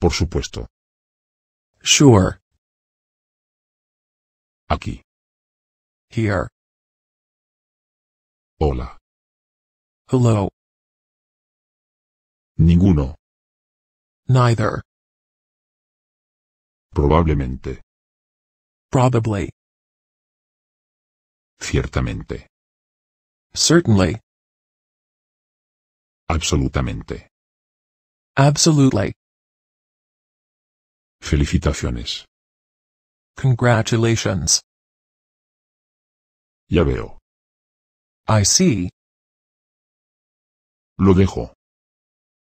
Por supuesto. Sure. Aquí. Here. Hola. Hello. Ninguno. Neither. Probablemente. Probably. Ciertamente. Certainly. Absolutamente. Absolutely. Felicitaciones. Congratulations. Ya veo. I see. Lo dejo.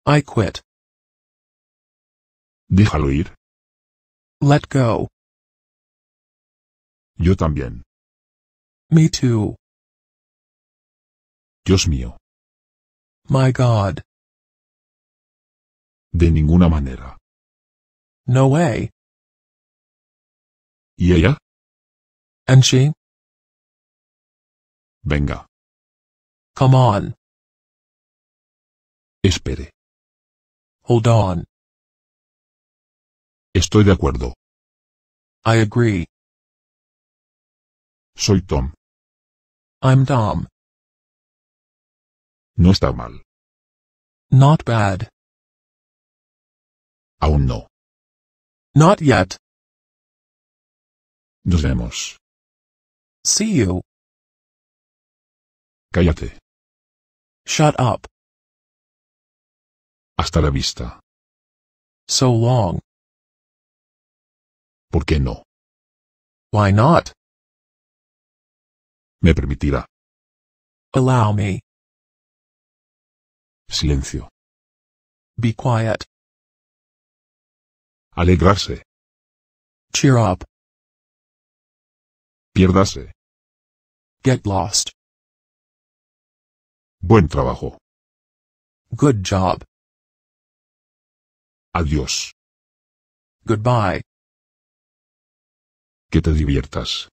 I quit. Déjalo ir. Let go. Yo también. Me too. Dios mío. My God. De ninguna manera. No way. Yeah, yeah. And she? Venga. Come on. Espere. Hold on. Estoy de acuerdo. I agree. Soy Tom. I'm Tom. No está mal. Not bad. Aún no. Not yet. Nos vemos. See you. Cállate. Shut up. Hasta la vista. So long. ¿Por qué no? Why not? Me permitirá. Allow me. Silencio. Be quiet. Alegrarse. Cheer up. Pierdase. Get lost. Buen trabajo. Good job. Adiós. Goodbye. Que te diviertas.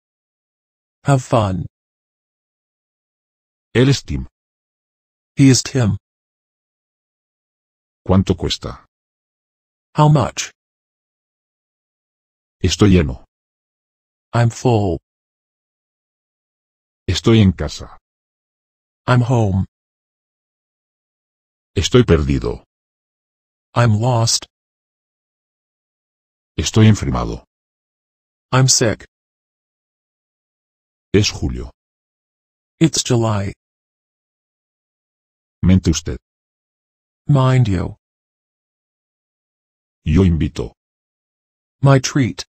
Have fun. Él es Tim. He is Tim. ¿Cuánto cuesta? How much? Estoy lleno. I'm full. Estoy en casa. I'm home. Estoy perdido. I'm lost. Estoy enfermado. I'm sick. Es julio. It's July. Mente usted. Mind you. Yo invito. My treat.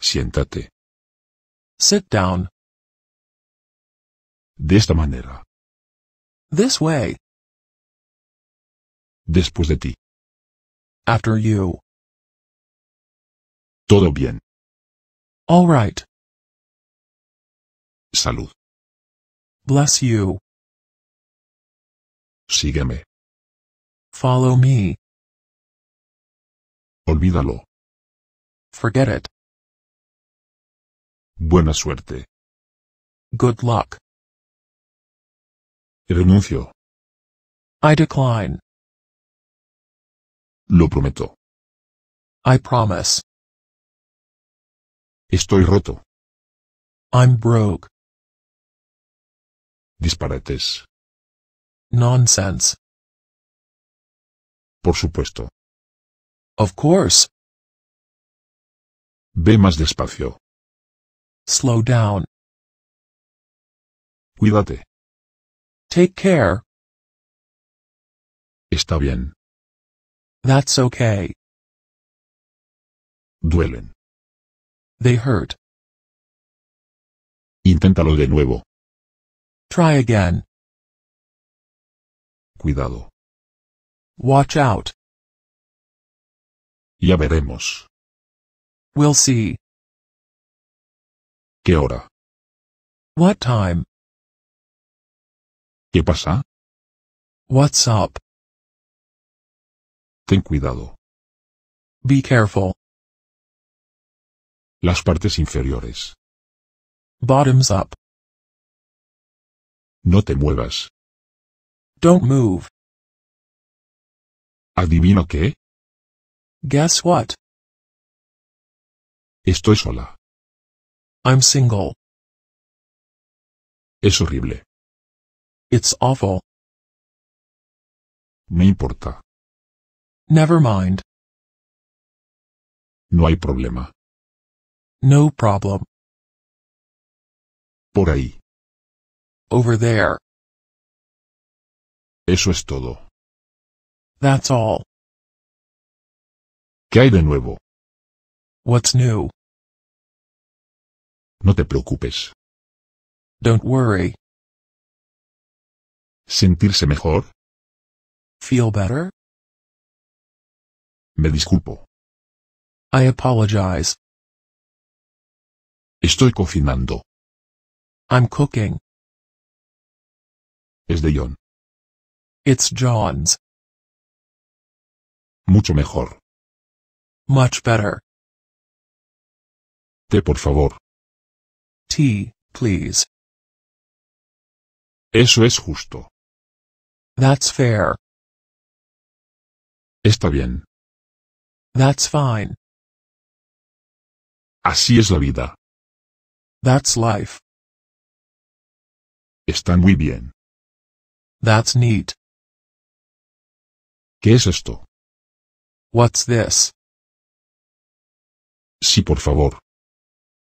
Siéntate. Sit down. De esta manera. This way. Después de ti. After you. Todo bien. All right. Salud. Bless you. Sígueme. Follow me. Olvídalo. Forget it. Buena suerte. Good luck. Renuncio. I decline. Lo prometo. I promise. Estoy roto. I'm broke. Disparates. Nonsense. Por supuesto. Of course. Ve más despacio. Slow down. Cuídate. Take care. Está bien. That's okay. Duelen. They hurt. Inténtalo de nuevo. Try again. Cuidado. Watch out. Ya veremos. We'll see. ¿Qué hora? What time? ¿Qué pasa? What's up? Ten cuidado. Be careful. Las partes inferiores. Bottoms up. No te muevas. Don't move. ¿Adivino qué? Guess what? Estoy sola. I'm single. Es horrible. It's awful. Me importa. Never mind. No hay problema. No problem. Por ahí. Over there. Eso es todo. That's all. ¿Qué hay de nuevo? What's new? No te preocupes. Don't worry. ¿Sentirse mejor? Feel better? Me disculpo. I apologize. Estoy cocinando. I'm cooking. Es de John. It's John's. Mucho mejor. Much better. Te por favor. tea, please. Eso es justo. That's fair. Está bien. That's fine. Así es la vida. That's life. Está muy bien. That's neat. ¿Qué es esto? What's this? Sí, por favor.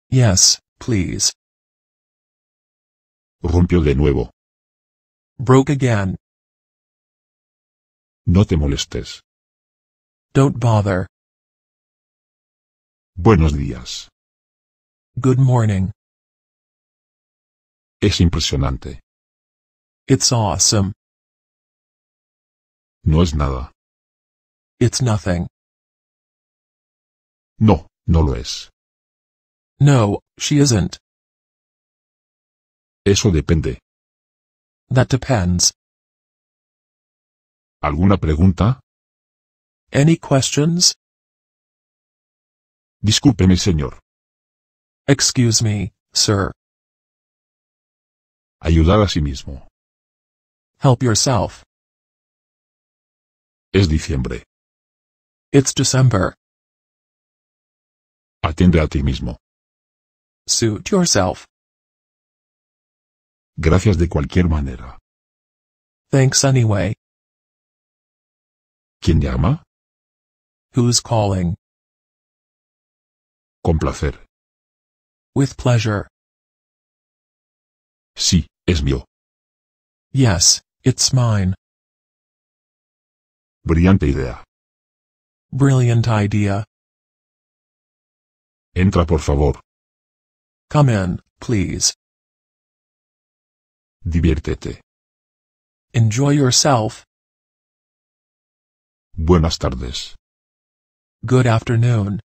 Yes, please. Rompió de nuevo. Broke again. No te molestes. Don't bother. Buenos días. Good morning. Es impresionante. It's awesome. No es nada. It's nothing. No, no lo es. No, she isn't. Eso depende. That depends. ¿Alguna pregunta? Any questions? Discúlpeme, señor. Excuse me, sir. Ayudar a sí mismo. Help yourself. Es diciembre. It's December. Atiende a ti mismo. Suit yourself. Gracias de cualquier manera. Thanks anyway. ¿Quién llama? Who's calling? Con placer. With pleasure. Sí, es mío. Yes, it's mine. Brillante idea. Brilliant idea. Entra por favor. Come in, please. Diviértete. Enjoy yourself. Buenas tardes. Good afternoon.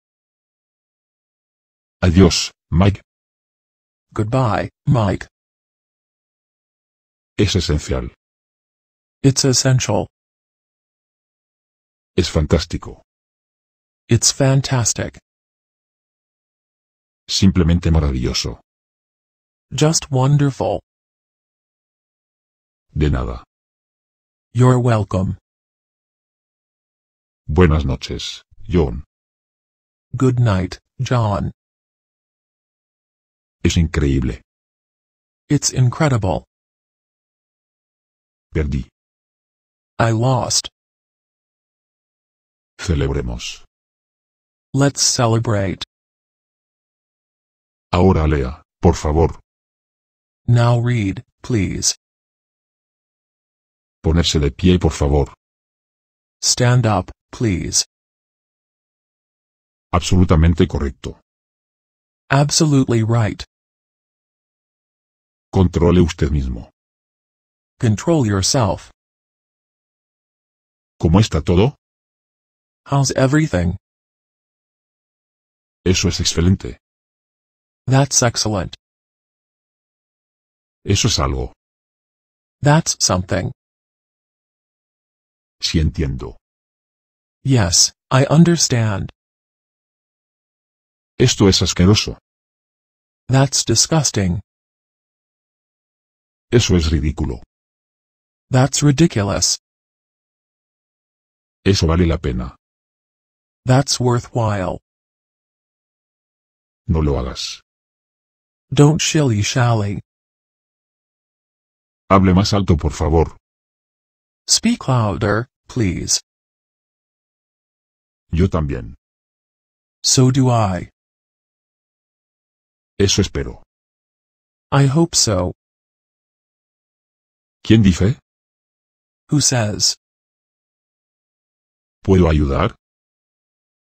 Adiós, Mike. Goodbye, Mike. Es esencial. It's essential. Es fantástico. It's fantastic. Simplemente maravilloso. Just wonderful. De nada. You're welcome. Buenas noches, John. Good night, John. Es increíble. It's incredible. Perdí. I lost. Celebremos. Let's celebrate. Ahora lea, por favor. Now read, please. Ponerse de pie, por favor. Stand up, please. Absolutamente correcto. Absolutely right. Controle usted mismo. Control yourself. ¿Cómo está todo? How's everything? Eso es excelente. That's excellent. Eso es algo. That's something. Sí entiendo. Yes, I understand. Esto es asqueroso. That's disgusting. Eso es ridículo. That's ridiculous. Eso vale la pena. That's worthwhile. No lo hagas. Don't shilly-shally. Hable más alto, por favor. Speak louder, please. Yo también. So do I. Eso espero. I hope so. ¿Quién dice? Who says? ¿Puedo ayudar?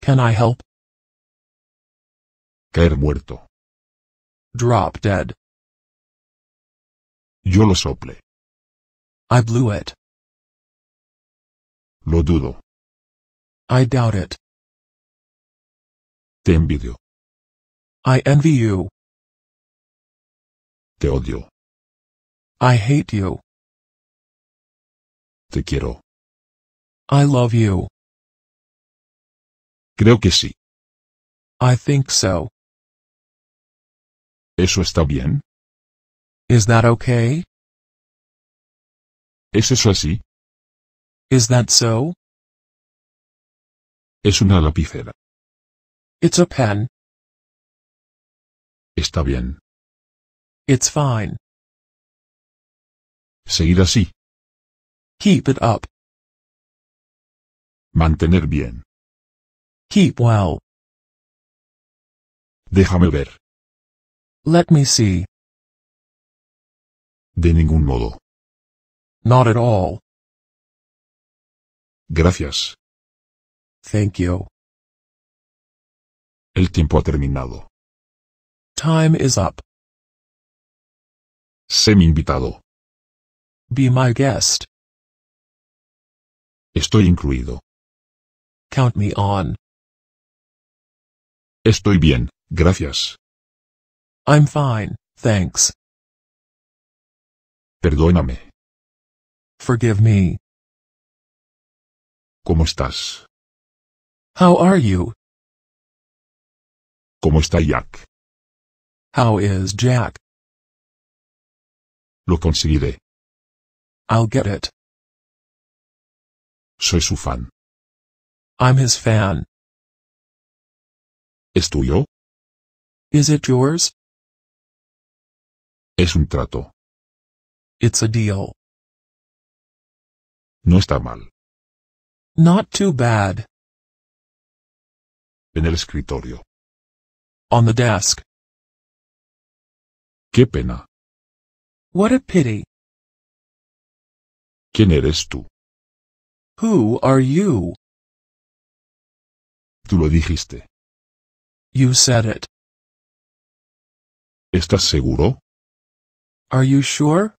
Can I help? Caer muerto. Drop dead. Yo lo sople. I blew it. Lo dudo. I doubt it. Te envidio. I envy you. Te odio. I hate you. Te quiero. I love you. Creo que sí. I think so. ¿Eso está bien? Is that okay? ¿Es eso así? Is that so? Es una lapicera. It's a pen. Está bien. It's fine. Seguir así. Keep it up. Mantener bien. Keep well. Déjame ver. Let me see. De ningún modo. Not at all. Gracias. Thank you. El tiempo ha terminado. Time is up. Sé mi invitado. Be my guest. Estoy incluido. Count me on. Estoy bien, gracias. I'm fine, thanks. Perdóname. Forgive me. ¿Cómo estás? How are you? ¿Cómo está Jack? How is Jack? Lo conseguiré. I'll get it. Soy su fan. I'm his fan. ¿Es tuyo? Is it yours? Es un trato. It's a deal. No está mal. Not too bad. En el escritorio. On the desk. Qué pena. What a pity. ¿Quién eres tú? Who are you? Tú lo dijiste. You said it. ¿Estás seguro? Are you sure?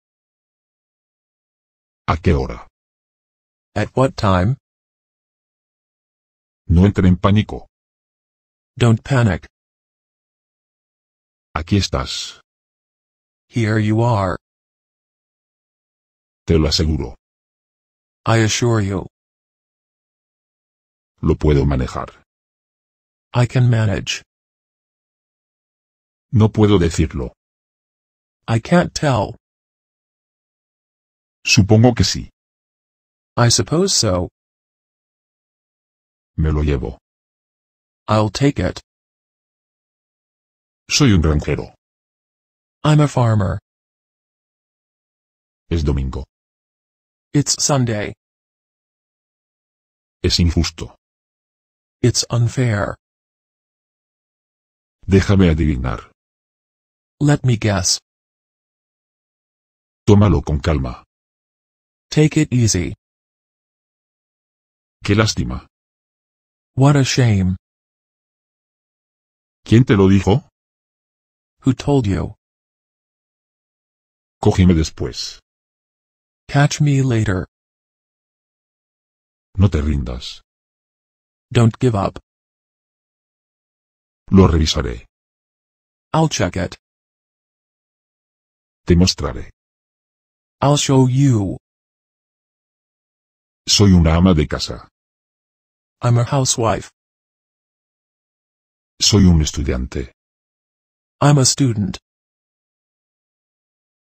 ¿A qué hora? At what time? No entre en pánico. Don't panic. Aquí estás. Here you are. Te lo aseguro. I assure you. Lo puedo manejar. I can manage. No puedo decirlo. I can't tell. Supongo que sí. I suppose so. Me lo llevo. I'll take it. Soy un ranchero. I'm a farmer. Es domingo. It's Sunday. Es injusto. It's unfair. Déjame adivinar. Let me guess. Tómalo con calma. Take it easy. Qué lástima. What a shame. ¿Quién te lo dijo? Who told you? Cógeme después. Catch me later. No te rindas. Don't give up. Lo revisaré. I'll check it. Te mostraré. I'll show you. Soy una ama de casa. I'm a housewife. Soy un estudiante. I'm a student.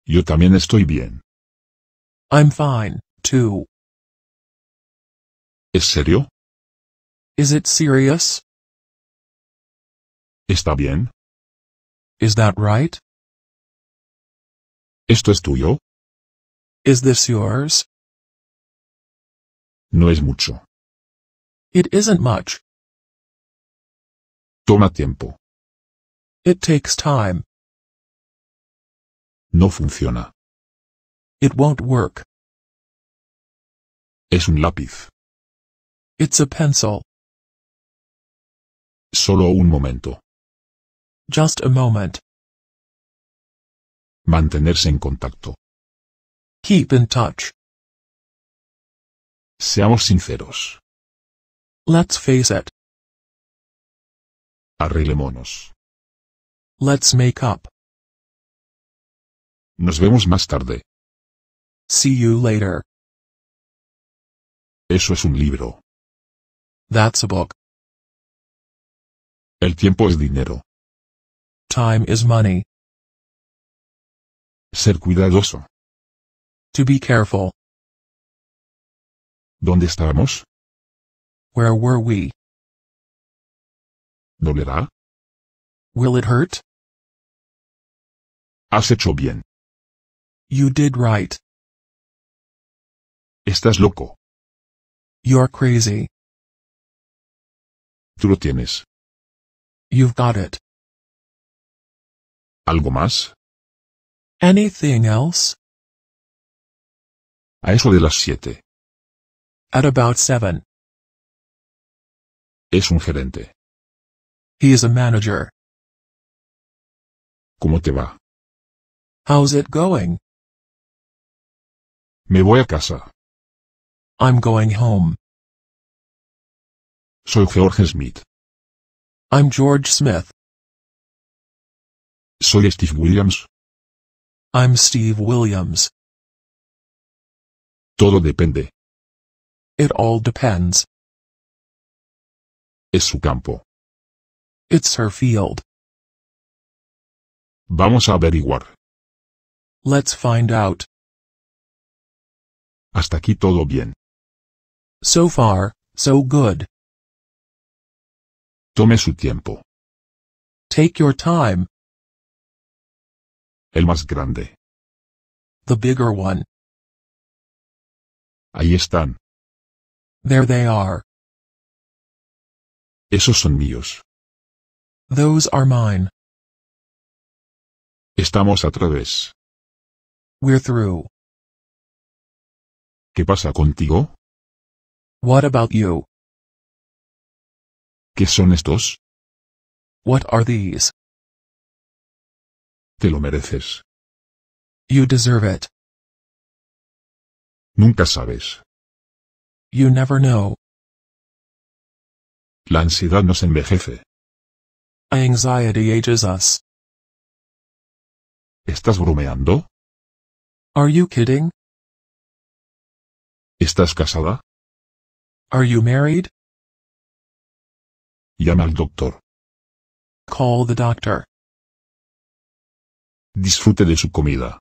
Yo también estoy bien. I'm fine, too. ¿Es serio? Is it serious? ¿Está bien? Is that right? ¿Esto es tuyo? Is this yours? No es mucho. It isn't much. Toma tiempo. It takes time. No funciona. It won't work. Es un lápiz. It's a pencil. Solo un momento. Just a moment. Mantenerse en contacto. Keep in touch. Seamos sinceros. Let's face it. Arreglémonos. Let's make up. Nos vemos más tarde. See you later. Eso es un libro. That's a book. El tiempo es dinero. Time is money. Ser cuidadoso. To be careful. ¿Dónde estábamos? Where were we? ¿Dolerá? Will it hurt? Has hecho bien. You did right. Estás loco. You're crazy. Tú lo tienes. You've got it. ¿Algo más? Anything else? A eso de las siete. At about seven. Es un gerente. He is a manager. ¿Cómo te va? How's it going? Me voy a casa. I'm going home. Soy George Smith. I'm George Smith. Soy Steve Williams. I'm Steve Williams. Todo depende. It all depends. Es su campo. It's her field. Vamos a averiguar. Let's find out. Hasta aquí todo bien. So far, so good. Tome su tiempo. Take your time. El más grande. The bigger one. Ahí están. There they are. Esos son míos. Those are mine. Estamos a través. We're through. ¿Qué pasa contigo? What about you? ¿Qué son estos? What are these? Te lo mereces. You deserve it. Nunca sabes. You never know. La ansiedad nos envejece. Anxiety ages us. ¿Estás bromeando? Are you kidding? ¿Estás casada? Are you married? Llama al doctor. Call the doctor. Disfrute de su comida.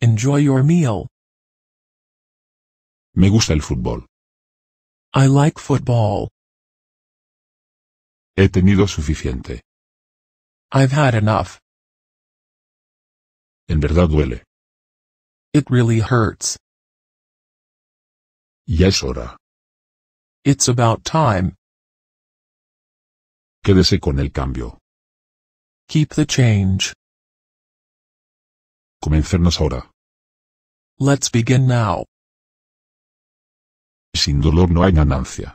Enjoy your meal. Me gusta el fútbol. I like football. He tenido suficiente. I've had enough. En verdad duele. It really hurts. Ya es hora. It's about time. Quédese con el cambio. Keep the change. Comencemos ahora. Let's begin now. Sin dolor no hay ganancia.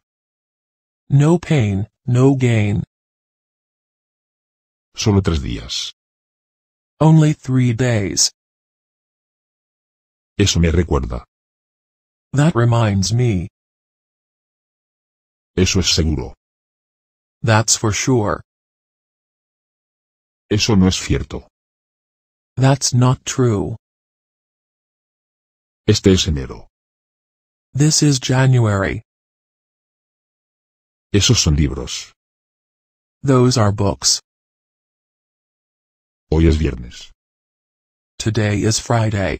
No pain, no gain. Solo tres días. Only three days. Eso me recuerda. That reminds me. Eso es seguro. That's for sure. Eso no es cierto. That's not true. Este es enero. This is January. Esos son libros. Those are books. Hoy es viernes. Today is Friday.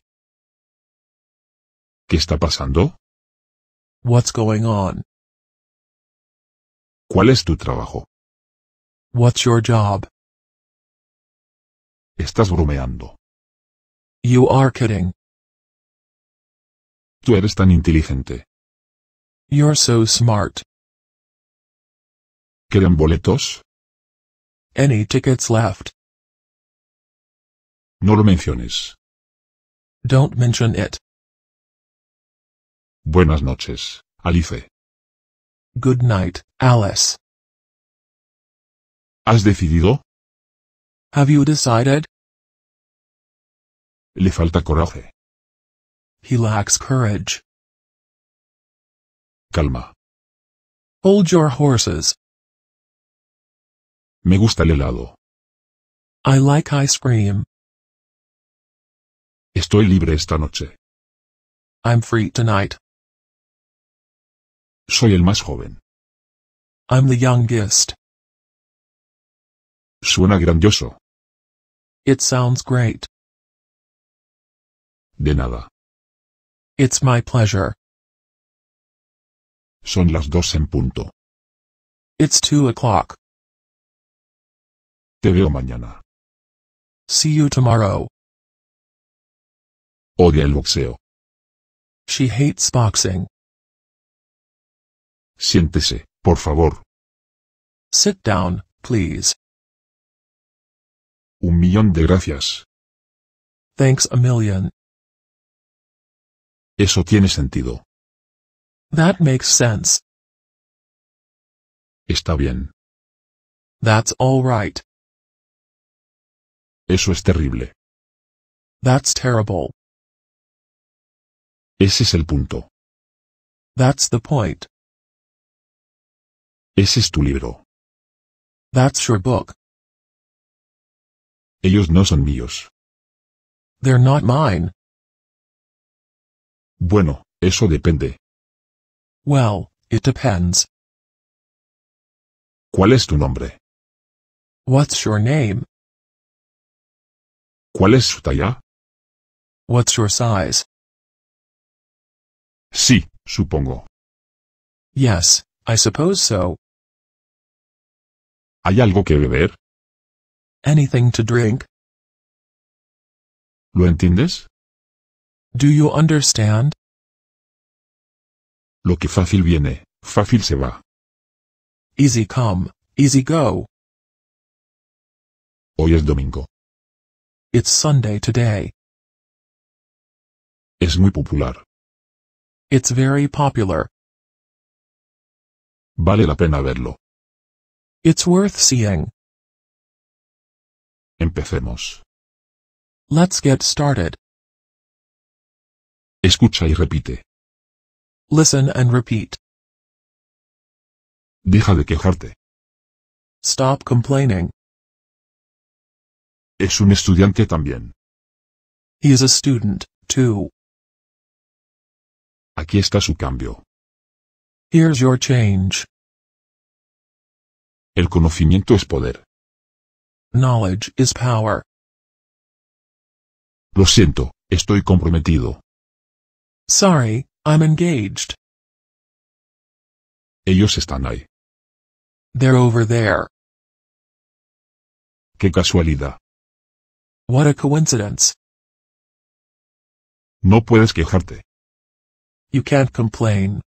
¿Qué está pasando? What's going on? ¿Cuál es tu trabajo? What's your job? Estás bromeando. You are kidding. Tú eres tan inteligente. You're so smart. ¿Quedan boletos? Any tickets left? No lo menciones. Don't mention it. Buenas noches, Alice. Good night, Alice. ¿Has decidido? Have you decided? Le falta coraje. He lacks courage. Calma. Hold your horses. Me gusta el helado. I like ice cream. Estoy libre esta noche. I'm free tonight. Soy el más joven. I'm the youngest. Suena grandioso. It sounds great. De nada. It's my pleasure. Son las dos en punto. It's two o'clock. Te veo mañana. See you tomorrow. Odia el boxeo. She hates boxing. Siéntese, por favor. Sit down, please. Un millón de gracias. Thanks a million. Eso tiene sentido. That makes sense. Está bien. That's all right. Eso es terrible. That's terrible. Ese es el punto. That's the point. Ese es tu libro. That's your book. Ellos no son míos. They're not mine. Bueno, eso depende. Well, it depends. ¿Cuál es tu nombre? What's your name? ¿Cuál es su talla? What's your size? Sí, supongo. Yes, I suppose so. ¿Hay algo que beber? Anything to drink? ¿Lo entiendes? Do you understand? Lo que fácil viene, fácil se va. Easy come, easy go. Hoy es domingo. It's Sunday today. Es muy popular. It's very popular. Vale la pena verlo. It's worth seeing. Empecemos. Let's get started. Escucha y repite. Listen and repeat. Deja de quejarte. Stop complaining. Es un estudiante también. He is a student, too. Aquí está su cambio. Here's your change. El conocimiento es poder. Knowledge is power. Lo siento, estoy comprometido. Sorry, I'm engaged. Ellos están ahí. They're over there. Qué casualidad. What a coincidence. No puedes quejarte. You can't complain.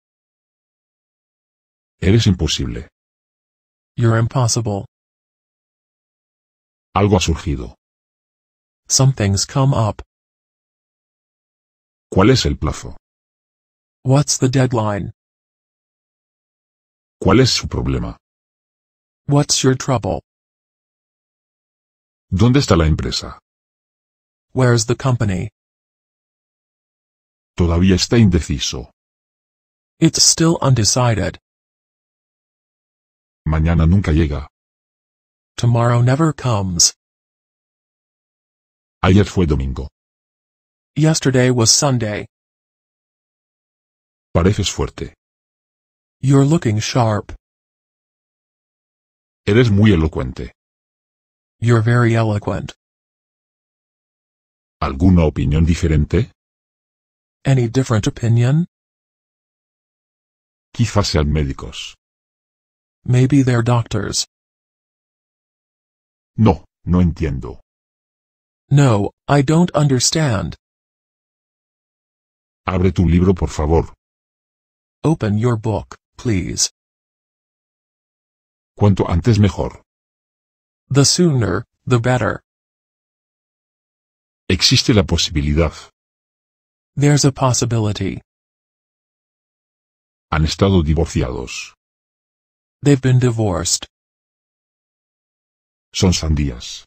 Eres imposible. You're impossible. Algo ha surgido. Something's come up. ¿Cuál es el plazo? What's the deadline? ¿Cuál es su problema? What's your trouble? ¿Dónde está la empresa? Where's the company? Todavía está indeciso. It's still undecided. Mañana nunca llega. Tomorrow never comes. Ayer fue domingo. Yesterday was Sunday. Pareces fuerte. You're looking sharp. Eres muy elocuente. You're very eloquent. ¿Alguna opinión diferente? Any different opinion? Quizás sean médicos. Maybe they're doctors. No, no entiendo. No, I don't understand. Abre tu libro, por favor. Open your book, please. Cuanto antes mejor. The sooner, the better. Existe la posibilidad. There's a possibility. Han estado divorciados. They've been divorced. Son sandías.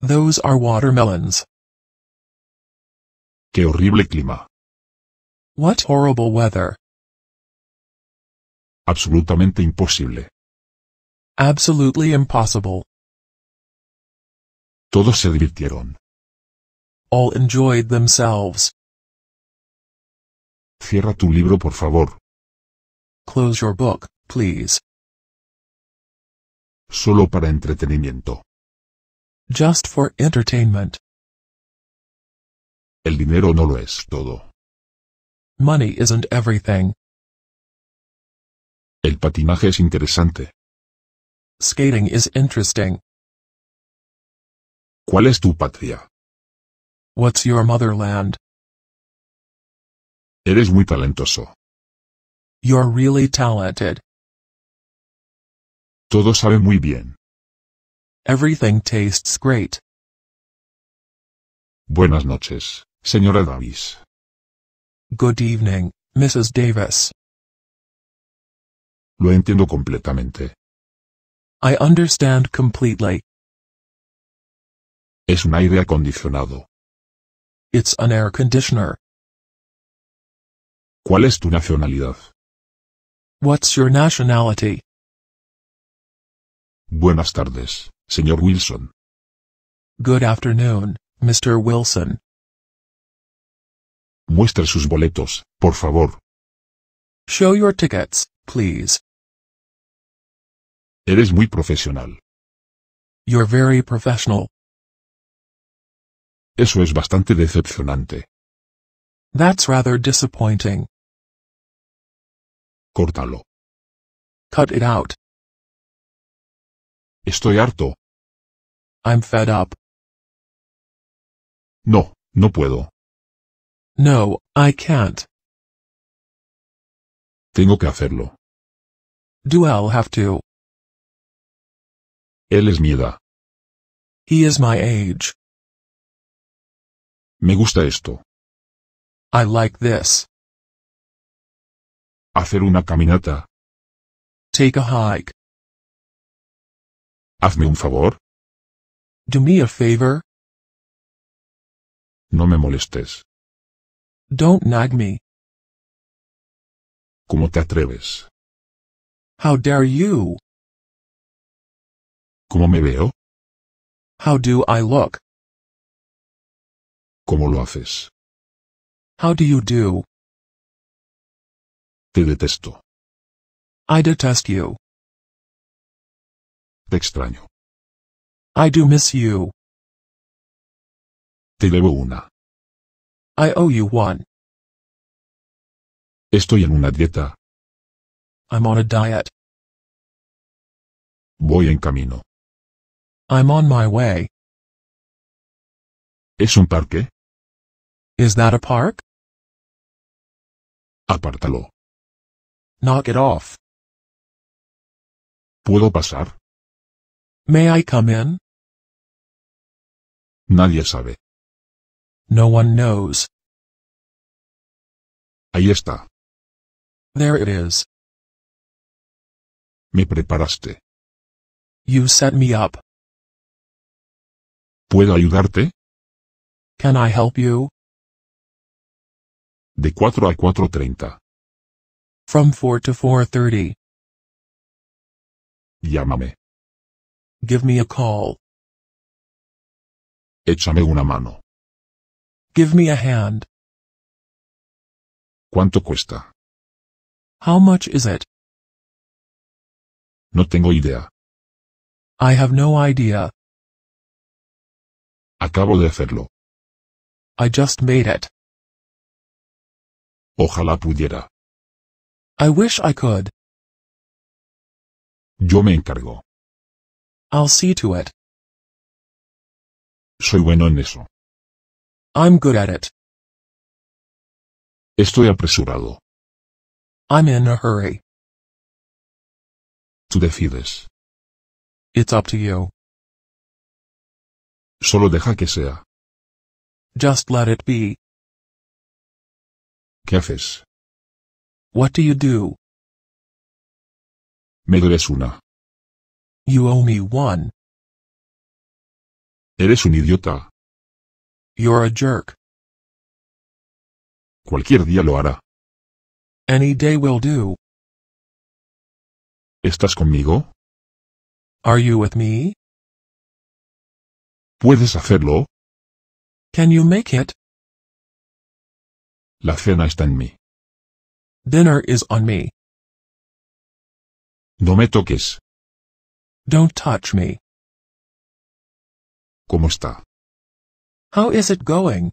Those are watermelons. Qué horrible clima. What horrible weather. Absolutamente imposible. Absolutely impossible. Todos se divirtieron. All enjoyed themselves. Cierra tu libro, por favor. Close your book, please. Solo para entretenimiento. Just for entertainment. El dinero no lo es todo. Money isn't everything. El patinaje es interesante. Skating is interesting. ¿Cuál es tu patria? What's your motherland? Eres muy talentoso. You're really talented. Todo sabe muy bien. Everything tastes great. Buenas noches, señora Davis. Good evening, Mrs. Davis. Lo entiendo completamente. I understand completely. Es un aire acondicionado. It's an air conditioner. ¿Cuál es tu nacionalidad? What's your nationality? Buenas tardes, señor Wilson. Good afternoon, Mr. Wilson. Muestre sus boletos, por favor. Show your tickets, please. Eres muy profesional. You're very professional. Eso es bastante decepcionante. That's rather disappointing. Córtalo. Cut it out. Estoy harto. I'm fed up. No, no puedo. No, I can't. Tengo que hacerlo. Do I'll have to? Él es mi edad. He is my age. Me gusta esto. I like this. Hacer una caminata. Take a hike. Hazme un favor. Do me a favor. No me molestes. Don't nag me. ¿Cómo te atreves? How dare you? ¿Cómo me veo? How do I look? ¿Cómo lo haces? How do you do? Te detesto. I detest you. Te extraño. I do miss you. Te debo una. I owe you one. Estoy en una dieta. I'm on a diet. Voy en camino. I'm on my way. ¿Es un parque? Is that a park? Apártalo. Knock it off. ¿Puedo pasar? May I come in? Nadie sabe. No one knows. Ahí está. There it is. Me preparaste. You set me up. ¿Puedo ayudarte? Can I help you? De 4 a 4.30. From 4 to 4.30. Llámame. Give me a call. Échame una mano. Give me a hand. ¿Cuánto cuesta? How much is it? No tengo idea. I have no idea. Acabo de hacerlo. I just made it. Ojalá pudiera. I wish I could. Yo me encargo. I'll see to it. Soy bueno en eso. I'm good at it. Estoy apresurado. I'm in a hurry. Tú decides. It's up to you. Solo deja que sea. Just let it be. ¿Qué haces? What do you do? Me debes una. You owe me one. Eres un idiota. You're a jerk. Cualquier día lo hará. Any day will do. ¿Estás conmigo? Are you with me? ¿Puedes hacerlo? Can you make it? La cena está en mí. Dinner is on me. No me toques. Don't touch me. ¿Cómo está? How is it going?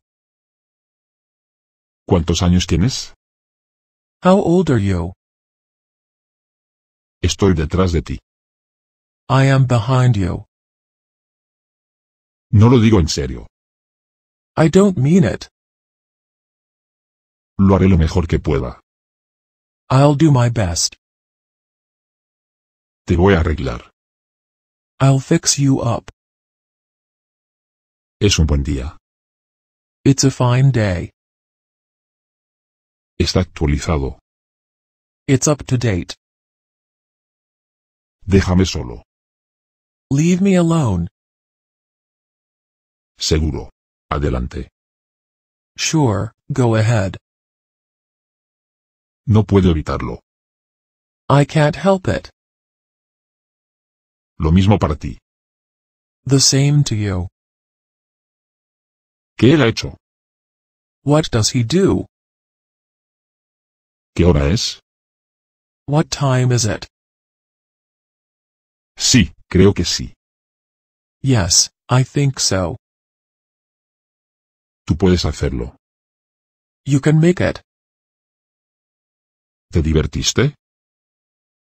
¿Cuántos años tienes? How old are you? Estoy detrás de ti. I am behind you. No lo digo en serio. I don't mean it. Lo haré lo mejor que pueda. I'll do my best. Te voy a arreglar. I'll fix you up. Es un buen día. It's a fine day. Está actualizado. It's up to date. Déjame solo. Leave me alone. Seguro. Adelante. Sure, go ahead. No puedo evitarlo. I can't help it. Lo mismo para ti. The same to you. ¿Qué ha hecho? What does he do? ¿Qué hora es? What time is it? Sí, creo que sí. Yes, I think so. Tú puedes hacerlo. You can make it. ¿Te divertiste?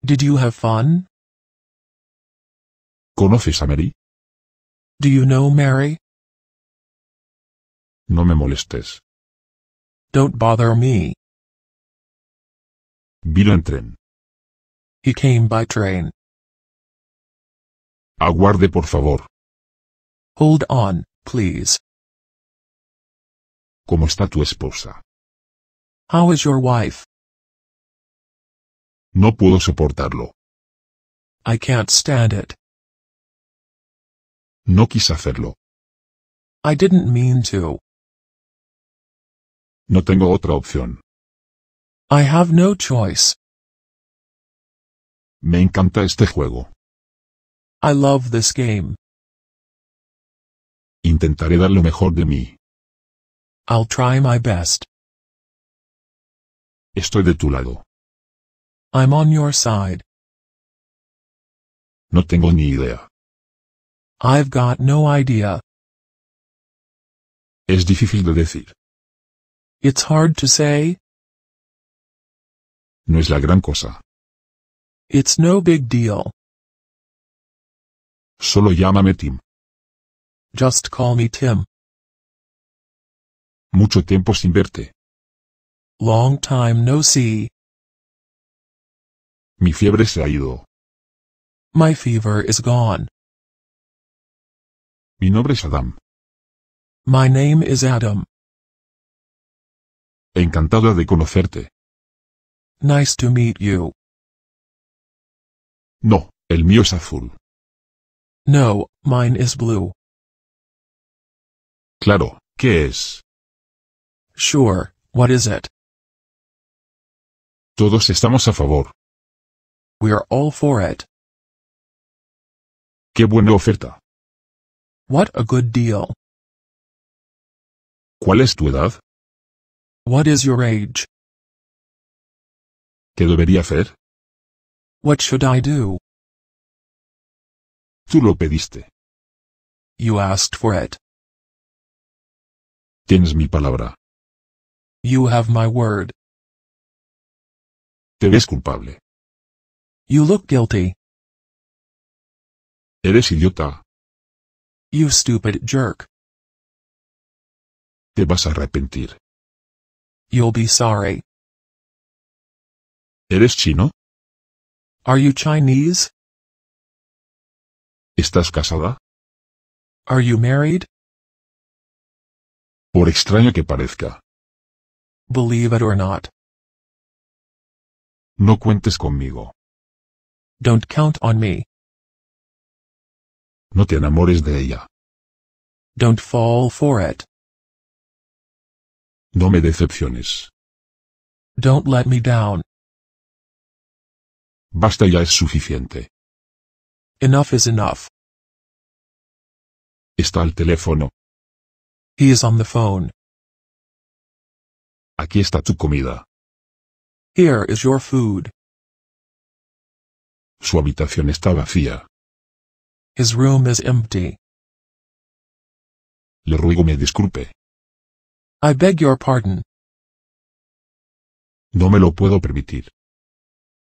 Did you have fun? ¿Conoces a Mary? Do you know Mary? No me molestes. Don't bother me. Vino en tren. He came by train. Aguarde por favor. Hold on, please. ¿Cómo está tu esposa? How is your wife? No puedo soportarlo. I can't stand it. No quise hacerlo. I didn't mean to. No tengo otra opción. I have no choice. Me encanta este juego. I love this game. Intentaré dar lo mejor de mí. I'll try my best. Estoy de tu lado. I'm on your side. No tengo ni idea. I've got no idea. Es difícil de decir. It's hard to say. No es la gran cosa. It's no big deal. Solo llámame Tim. Just call me Tim. Mucho tiempo sin verte. Long time no see. Mi fiebre se ha ido. My fever is gone. Mi nombre es Adam. My name is Adam. Encantada de conocerte. Nice to meet you. No, el mío es azul. No, mine is blue. Claro, ¿qué es? Sure, what is it? Todos estamos a favor. We are all for it. Qué buena oferta. What a good deal. ¿Cuál es tu edad? What is your age? ¿Qué debería hacer? What should I do? Tú lo pediste. You asked for it. Tienes mi palabra. You have my word. Te ves culpable. You look guilty. Eres idiota. You stupid jerk. Te vas a arrepentir. You'll be sorry. ¿Eres chino? Are you Chinese? ¿Estás casada? Are you married? Por extraño que parezca. Believe it or not. No cuentes conmigo. Don't count on me. No te enamores de ella. Don't fall for it. No me decepciones. Don't let me down. Basta ya es suficiente. Enough is enough. Está al teléfono. He is on the phone. Aquí está tu comida. Here is your food. Su habitación está vacía. His room is empty. Le ruego me disculpe. I beg your pardon. No me lo puedo permitir.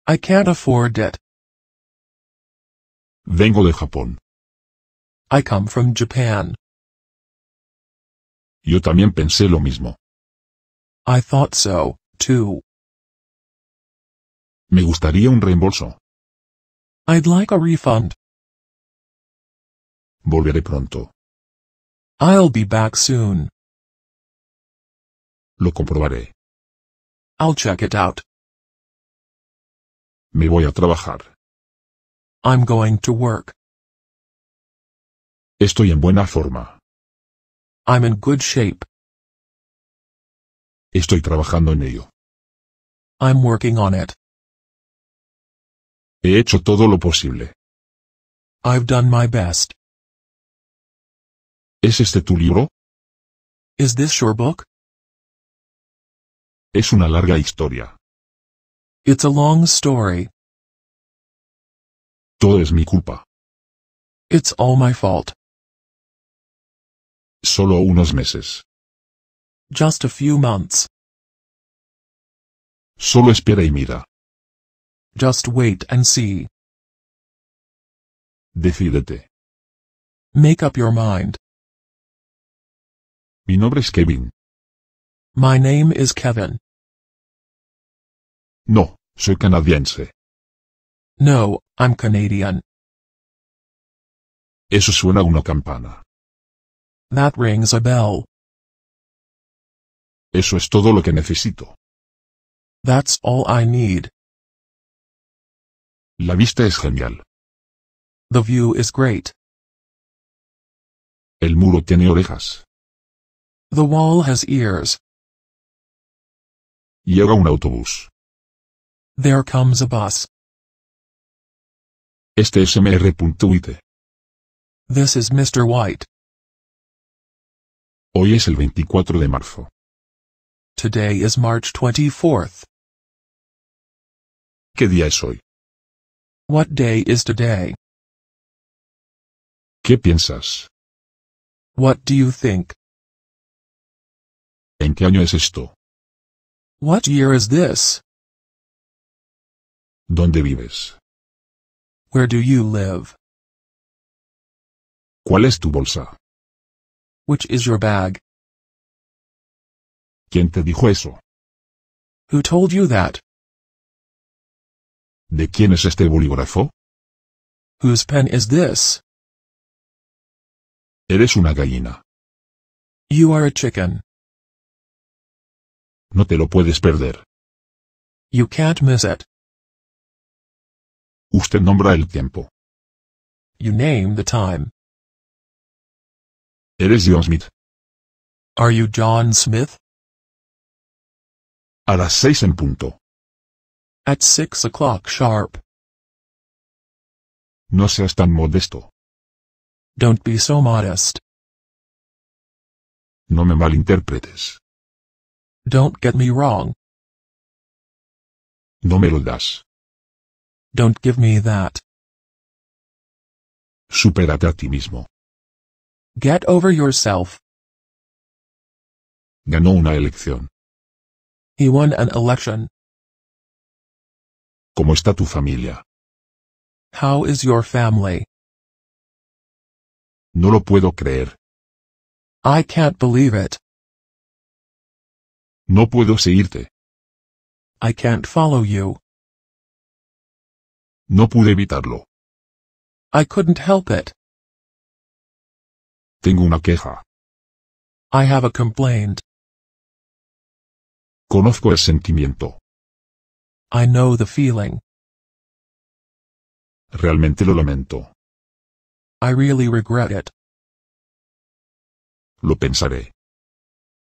I can't afford it. Vengo de Japón. I come from Japan. Yo también pensé lo mismo. I thought so, too. Me gustaría un reembolso. I'd like a refund. Volveré pronto. I'll be back soon. Lo comprobaré. I'll check it out. Me voy a trabajar. I'm going to work. Estoy en buena forma. I'm in good shape. Estoy trabajando en ello. I'm working on it. He hecho todo lo posible. I've done my best. ¿Es este tu libro? Is this your book? Es una larga historia. It's a long story. Todo es mi culpa. It's all my fault. Solo unos meses. Just a few months. Solo espera y mira. Just wait and see. Decídete. Make up your mind. Mi nombre es Kevin. My name is Kevin. No, soy canadiense. No, I'm Canadian. Eso suena una campana. That rings a bell. Eso es todo lo que necesito. That's all I need. La vista es genial. The view is great. El muro tiene orejas. The wall has ears. Llega un autobús. There comes a bus. Este es Mr. This is Mr. White. Hoy es el 24 de marzo. Today is March 24th. ¿Qué día es hoy? What day is today? ¿Qué piensas? What do you think? ¿En qué año es esto? What year is this? ¿Dónde vives? Where do you live? ¿Cuál es tu bolsa? Which is your bag? ¿Quién te dijo eso? Who told you that? ¿De quién es este bolígrafo? Whose pen is this? Eres una gallina. You are a chicken. No te lo puedes perder. You can't miss it. Usted nombra el tiempo. You name the time. ¿Eres John Smith? Are you John Smith? A las seis en punto. At six o'clock sharp. No seas tan modesto. Don't be so modest. No me malinterpretes. Don't get me wrong. No me lo das. Don't give me that. Superate a ti mismo. Get over yourself. Ganó una elección. He won an election. ¿Cómo está tu familia? How is your family? No lo puedo creer. I can't believe it. No puedo seguirte. I can't follow you. No pude evitarlo. I couldn't help it. Tengo una queja. I have a complaint. Conozco el sentimiento. I know the feeling. Realmente lo lamento. I really regret it. Lo pensaré.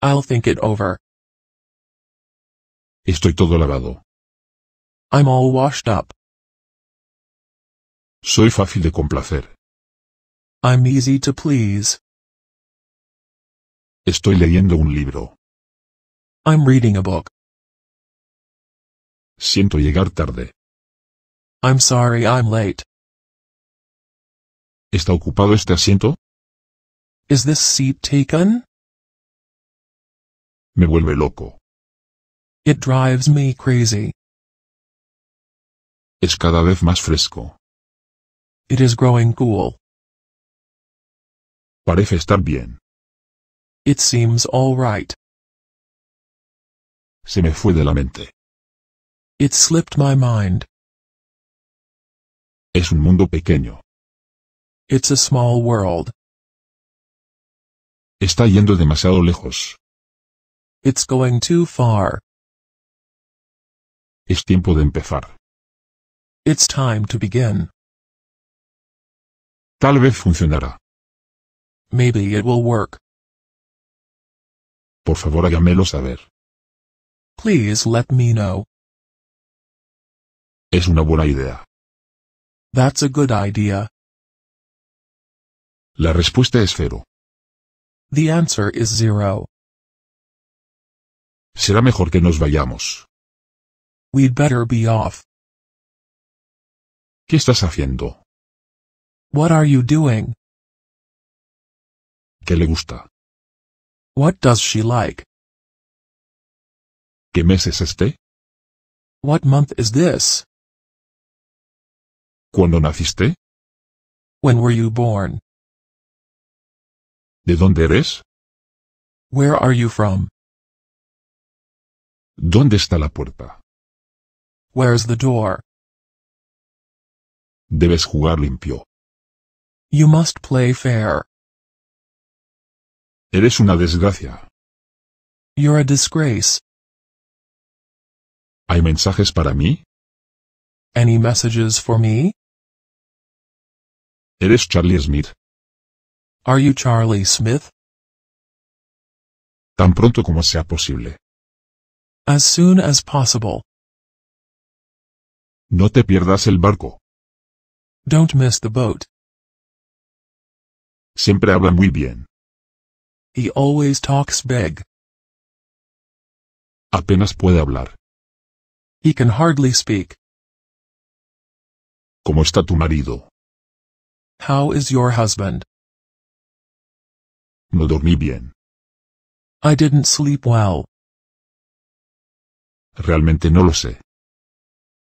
I'll think it over. Estoy todo lavado. I'm all washed up. Soy fácil de complacer. I'm easy to please. Estoy leyendo un libro. I'm reading a book. Siento llegar tarde. I'm sorry I'm late. ¿Está ocupado este asiento? Is this seat taken? Me vuelve loco. It drives me crazy. Es cada vez más fresco. It is growing cool. Parece estar bien. It seems all right. Se me fue de la mente. It slipped my mind. Es un mundo pequeño. It's a small world. Está yendo demasiado lejos. It's going too far. Es tiempo de empezar. It's time to begin. Tal vez funcionará. Maybe it will work. Por favor hágamelo saber. Please let me know. Es una buena idea. That's a good idea. La respuesta es cero. The answer is zero. Será mejor que nos vayamos. We'd better be off. ¿Qué estás haciendo? What are you doing? ¿Qué le gusta? What does she like? ¿Qué mes es este? What month is this? ¿Cuándo naciste? When were you born? ¿De dónde eres? Where are you from? ¿Dónde está la puerta? Where's the door? Debes jugar limpio. You must play fair. Eres una desgracia. You're a disgrace. ¿Hay mensajes para mí? Any messages for me? ¿Eres Charlie Smith? Are you Charlie Smith? Tan pronto como sea posible. As soon as possible. No te pierdas el barco. Don't miss the boat. Siempre habla muy bien. He always talks big. Apenas puede hablar. He can hardly speak. ¿Cómo está tu marido? How is your husband? No dormí bien. I didn't sleep well. Realmente no lo sé.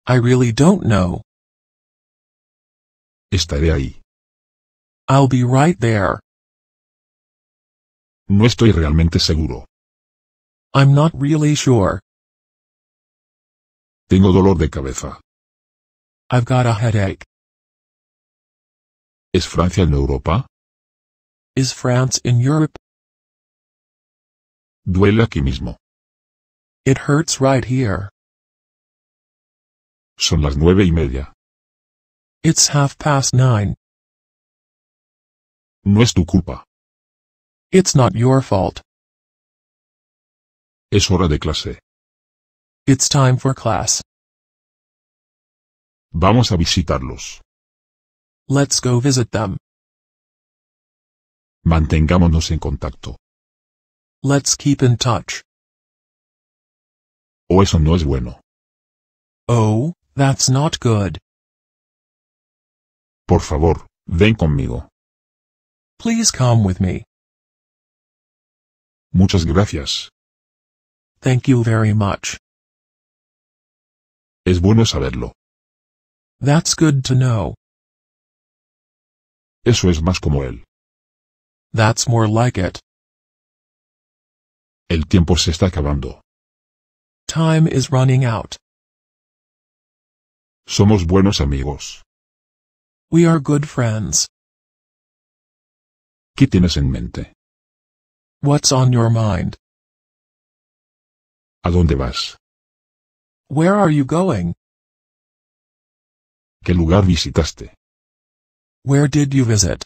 I really don't know. Estaré ahí. I'll be right there. No estoy realmente seguro. I'm not really sure. Tengo dolor de cabeza. I've got a headache. ¿Es Francia en Europa? Is France in Europe? Duele aquí mismo. It hurts right here. Son las nueve y media. It's half past nine. No es tu culpa. It's not your fault. Es hora de clase. It's time for class. Vamos a visitarlos. Let's go visit them. Mantengámonos en contacto. Let's keep in touch. Oh, eso no es bueno. Oh, that's not good. Por favor, ven conmigo. Please come with me. Muchas gracias. Thank you very much. Es bueno saberlo. That's good to know. Eso es más como él. That's more like it. El tiempo se está acabando. Time is running out. Somos buenos amigos. We are good friends. ¿Qué tienes en mente? What's on your mind? ¿A dónde vas? Where are you going? ¿Qué lugar visitaste? Where did you visit?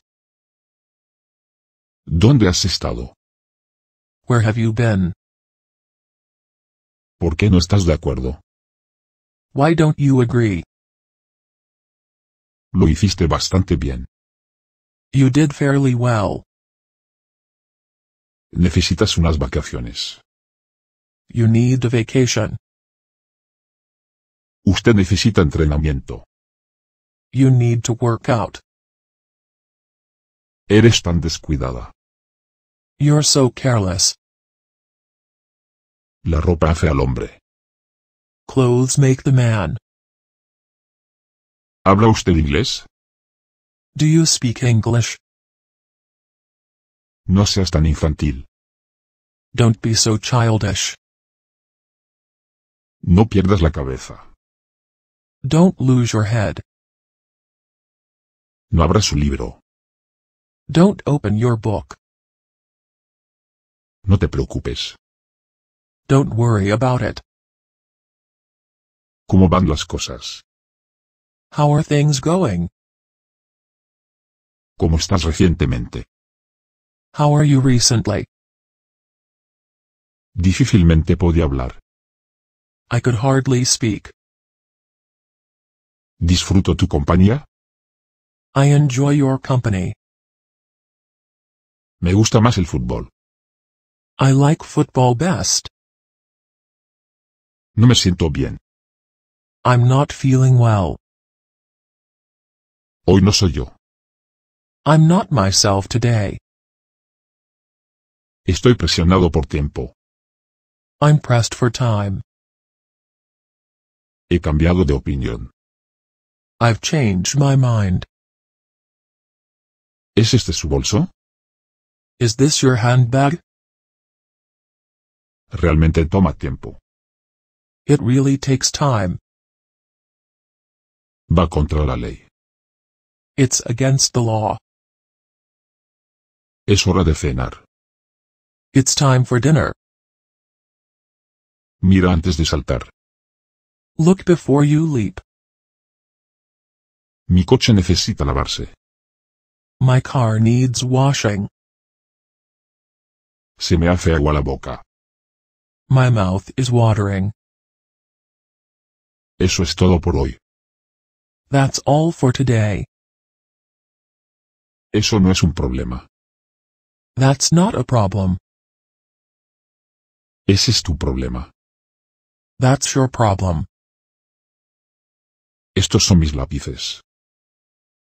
¿Dónde has estado? Where have you been? ¿Por qué no estás de acuerdo? Why don't you agree? Lo hiciste bastante bien. You did fairly well. Necesitas unas vacaciones. You need a vacation. Usted necesita entrenamiento. You need to work out. Eres tan descuidada. You're so careless. La ropa hace al hombre. Clothes make the man. ¿Habla usted inglés? Do you speak English? No seas tan infantil. Don't be so childish. No pierdas la cabeza. Don't lose your head. No abras su libro. Don't open your book. No te preocupes. Don't worry about it. ¿Cómo van las cosas? How are things going? ¿Cómo estás recientemente? How are you recently? Difícilmente podía hablar. I could hardly speak. ¿Disfruto tu compañía? I enjoy your company. Me gusta más el fútbol. I like football best. No me siento bien. I'm not feeling well. Hoy no soy yo. I'm not myself today. Estoy presionado por tiempo. I'm pressed for time. He cambiado de opinión. I've changed my mind. ¿Es este su bolso? Is this your handbag? Realmente toma tiempo. It really takes time. Va contra la ley. It's against the law. Es hora de cenar. It's time for dinner. Mira antes de saltar. Look before you leap. Mi coche necesita lavarse. My car needs washing. Se me hace agua la boca. My mouth is watering. Eso es todo por hoy. That's all for today. Eso no es un problema. That's not a problem. Ese es tu problema. That's your problem. Estos son mis lápices.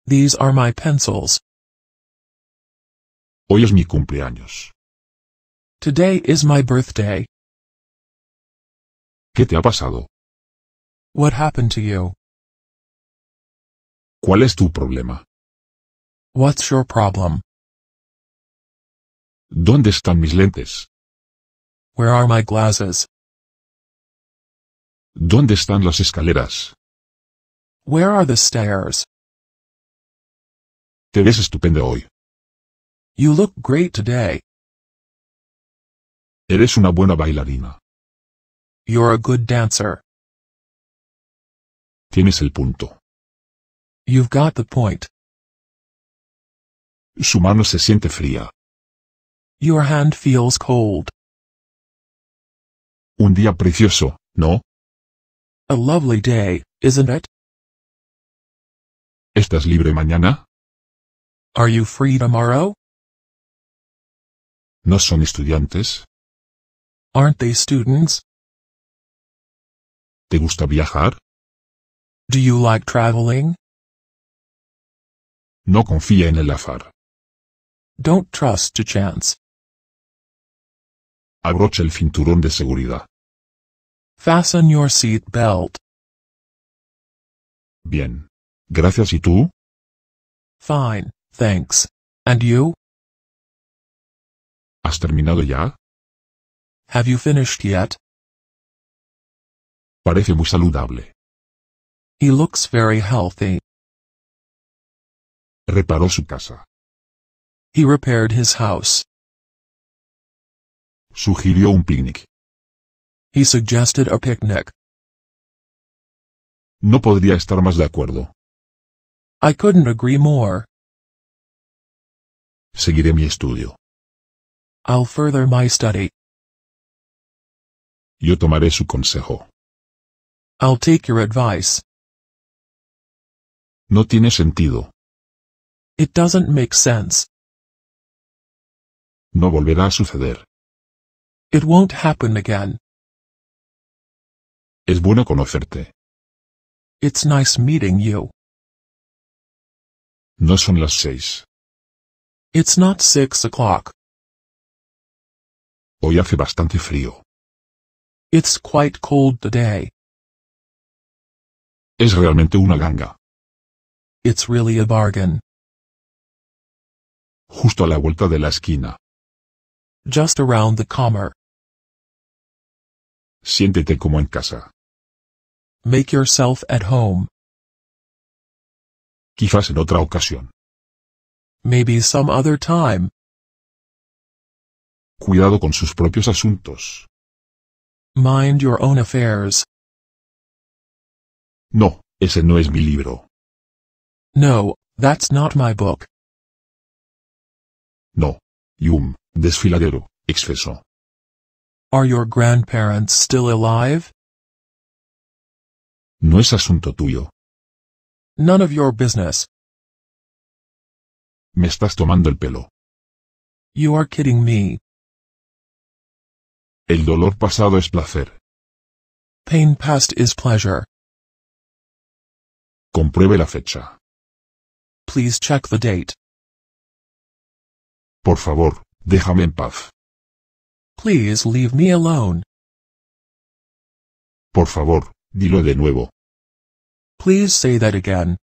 These are my pencils. Hoy es mi cumpleaños. Today is my birthday. ¿Qué te ha pasado? What happened to you? ¿Cuál es tu problema? What's your problem? ¿Dónde están mis lentes? Where are my glasses? ¿Dónde están las escaleras? Where are the stairs? Te ves estupenda hoy. You look great today. Eres una buena bailarina. You're a good dancer. Tienes el punto. You've got the point. Su mano se siente fría. Your hand feels cold. Un día precioso, ¿no? A lovely day, isn't it? ¿Estás libre mañana? Are you free tomorrow? ¿No son estudiantes? Aren't they students? ¿Te gusta viajar? Do you like traveling? No confía en el azar. Don't trust to chance. Abroche el cinturón de seguridad. Fasten your seat belt. Bien. Gracias y tú? Fine, thanks. And you? ¿Has terminado ya? Have you finished yet? Parece muy saludable. He looks very healthy. Reparó su casa. He repaired his house sugirió un picnic. He suggested a picnic. No podría estar más de acuerdo. I couldn't agree more. Seguiré mi estudio. I'll further my study. Yo tomaré su consejo. I'll take your advice. No tiene sentido. It doesn't make sense. No volverá a suceder. It won't happen again. Es bueno conocerte. It's nice meeting you. No son las seis. It's not six o'clock. Hoy hace bastante frío. It's quite cold today. Es realmente una ganga. It's really a bargain. Justo a la vuelta de la esquina. Just around the corner. Siéntete como en casa. Make yourself at home. Quizás en otra ocasión. Maybe some other time. Cuidado con sus propios asuntos. Mind your own affairs. No, ese no es mi libro. No, that's not my book. No, Yum, Desfiladero, exceso. Are your grandparents still alive? No es asunto tuyo. None of your business. Me estás tomando el pelo. You are kidding me. El dolor pasado es placer. Pain past is pleasure. Compruebe la fecha. Please check the date. Por favor, Déjame en paz. Please leave me alone. Por favor, dilo de nuevo. Please say that again.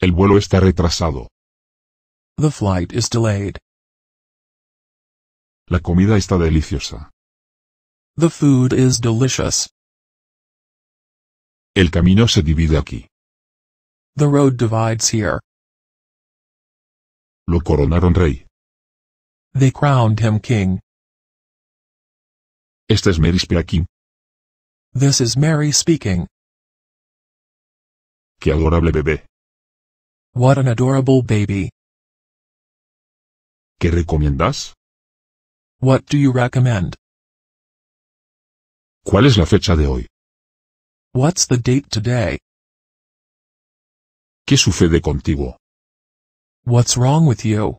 El vuelo está retrasado. The flight is delayed. La comida está deliciosa. The food is delicious. El camino se divide aquí. The road divides here. Lo coronaron rey. They crowned him king. Esta es Mary speaking. This is Mary speaking. Qué adorable bebé. What an adorable baby. ¿Qué recomiendas? What do you recommend? ¿Cuál es la fecha de hoy? What's the date today? ¿Qué sucede contigo? What's wrong with you?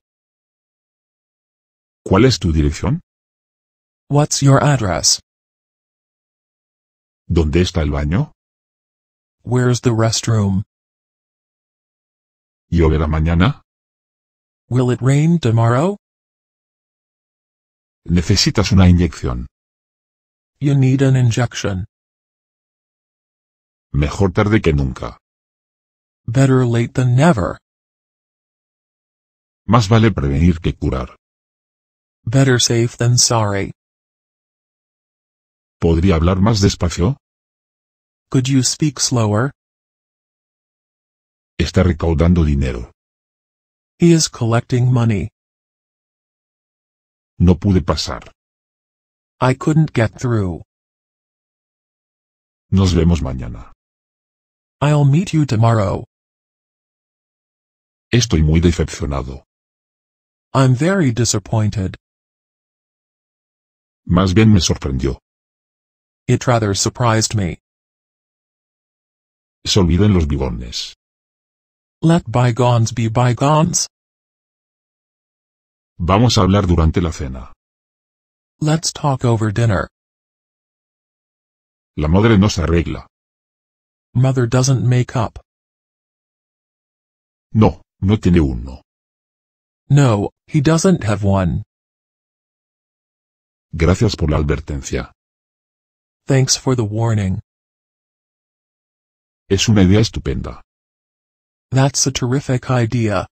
¿Cuál es tu dirección? What's your address? ¿Dónde está el baño? Where's the restroom? ¿Lloverá mañana? Will it rain tomorrow? Necesitas una inyección. You need an injection. Mejor tarde que nunca. Better late than never. Más vale prevenir que curar. Better safe than sorry. ¿Podría hablar más despacio? Could you speak slower? Está recaudando dinero. He is collecting money. No pude pasar. I couldn't get through. Nos vemos mañana. I'll meet you tomorrow. Estoy muy decepcionado. I'm very disappointed. Más bien me sorprendió. It rather surprised me. Se olviden los bigones. Let bygones be bygones. Vamos a hablar durante la cena. Let's talk over dinner. La madre no se arregla. Mother doesn't make up. No, no tiene uno. No, he doesn't have one. Gracias por la advertencia. Thanks for the warning. Es una idea estupenda. That's a terrific idea.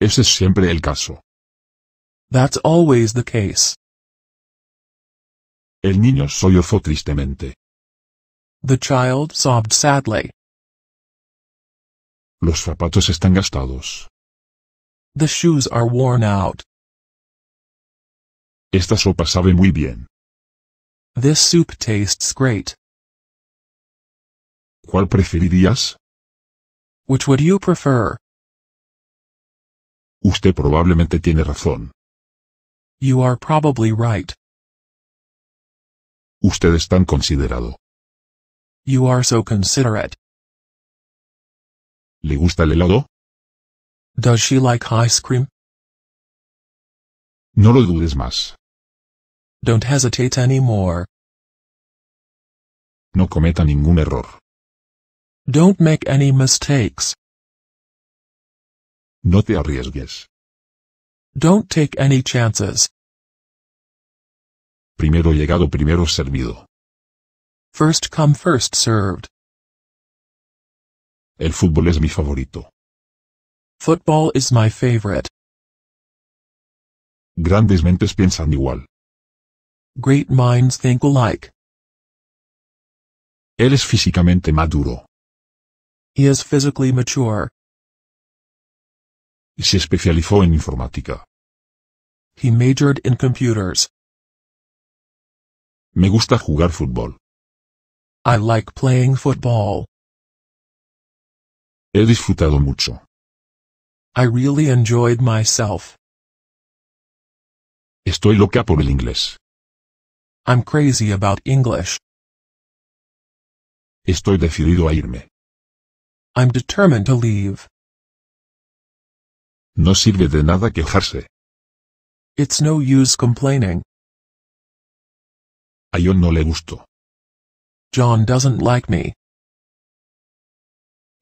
Ese es siempre el caso. That's always the case. El niño sollozó tristemente. The child sobbed sadly. Los zapatos están gastados. The shoes are worn out. Esta sopa sabe muy bien. This soup tastes great. ¿Cuál preferirías? Which would you prefer? Usted probablemente tiene razón. You are probably right. Usted es tan considerado. You are so considerate. ¿Le gusta el helado? Does she like ice cream? No lo dudes más. Don't hesitate anymore. No cometa ningún error. Don't make any mistakes. No te arriesgues. Don't take any chances. Primero llegado, primero servido. First come, first served. El fútbol es mi favorito. Football is my favorite. Grandes mentes piensan igual. Great minds think alike. Él es físicamente maduro. He is physically mature. Se especializó en informática. He majored in computers. Me gusta jugar fútbol. I like playing football. He disfrutado mucho. I really enjoyed myself. Estoy loca por el inglés. I'm crazy about English. Estoy decidido a irme. I'm determined to leave. No sirve de nada quejarse. It's no use complaining. A John no le gusto. John doesn't like me.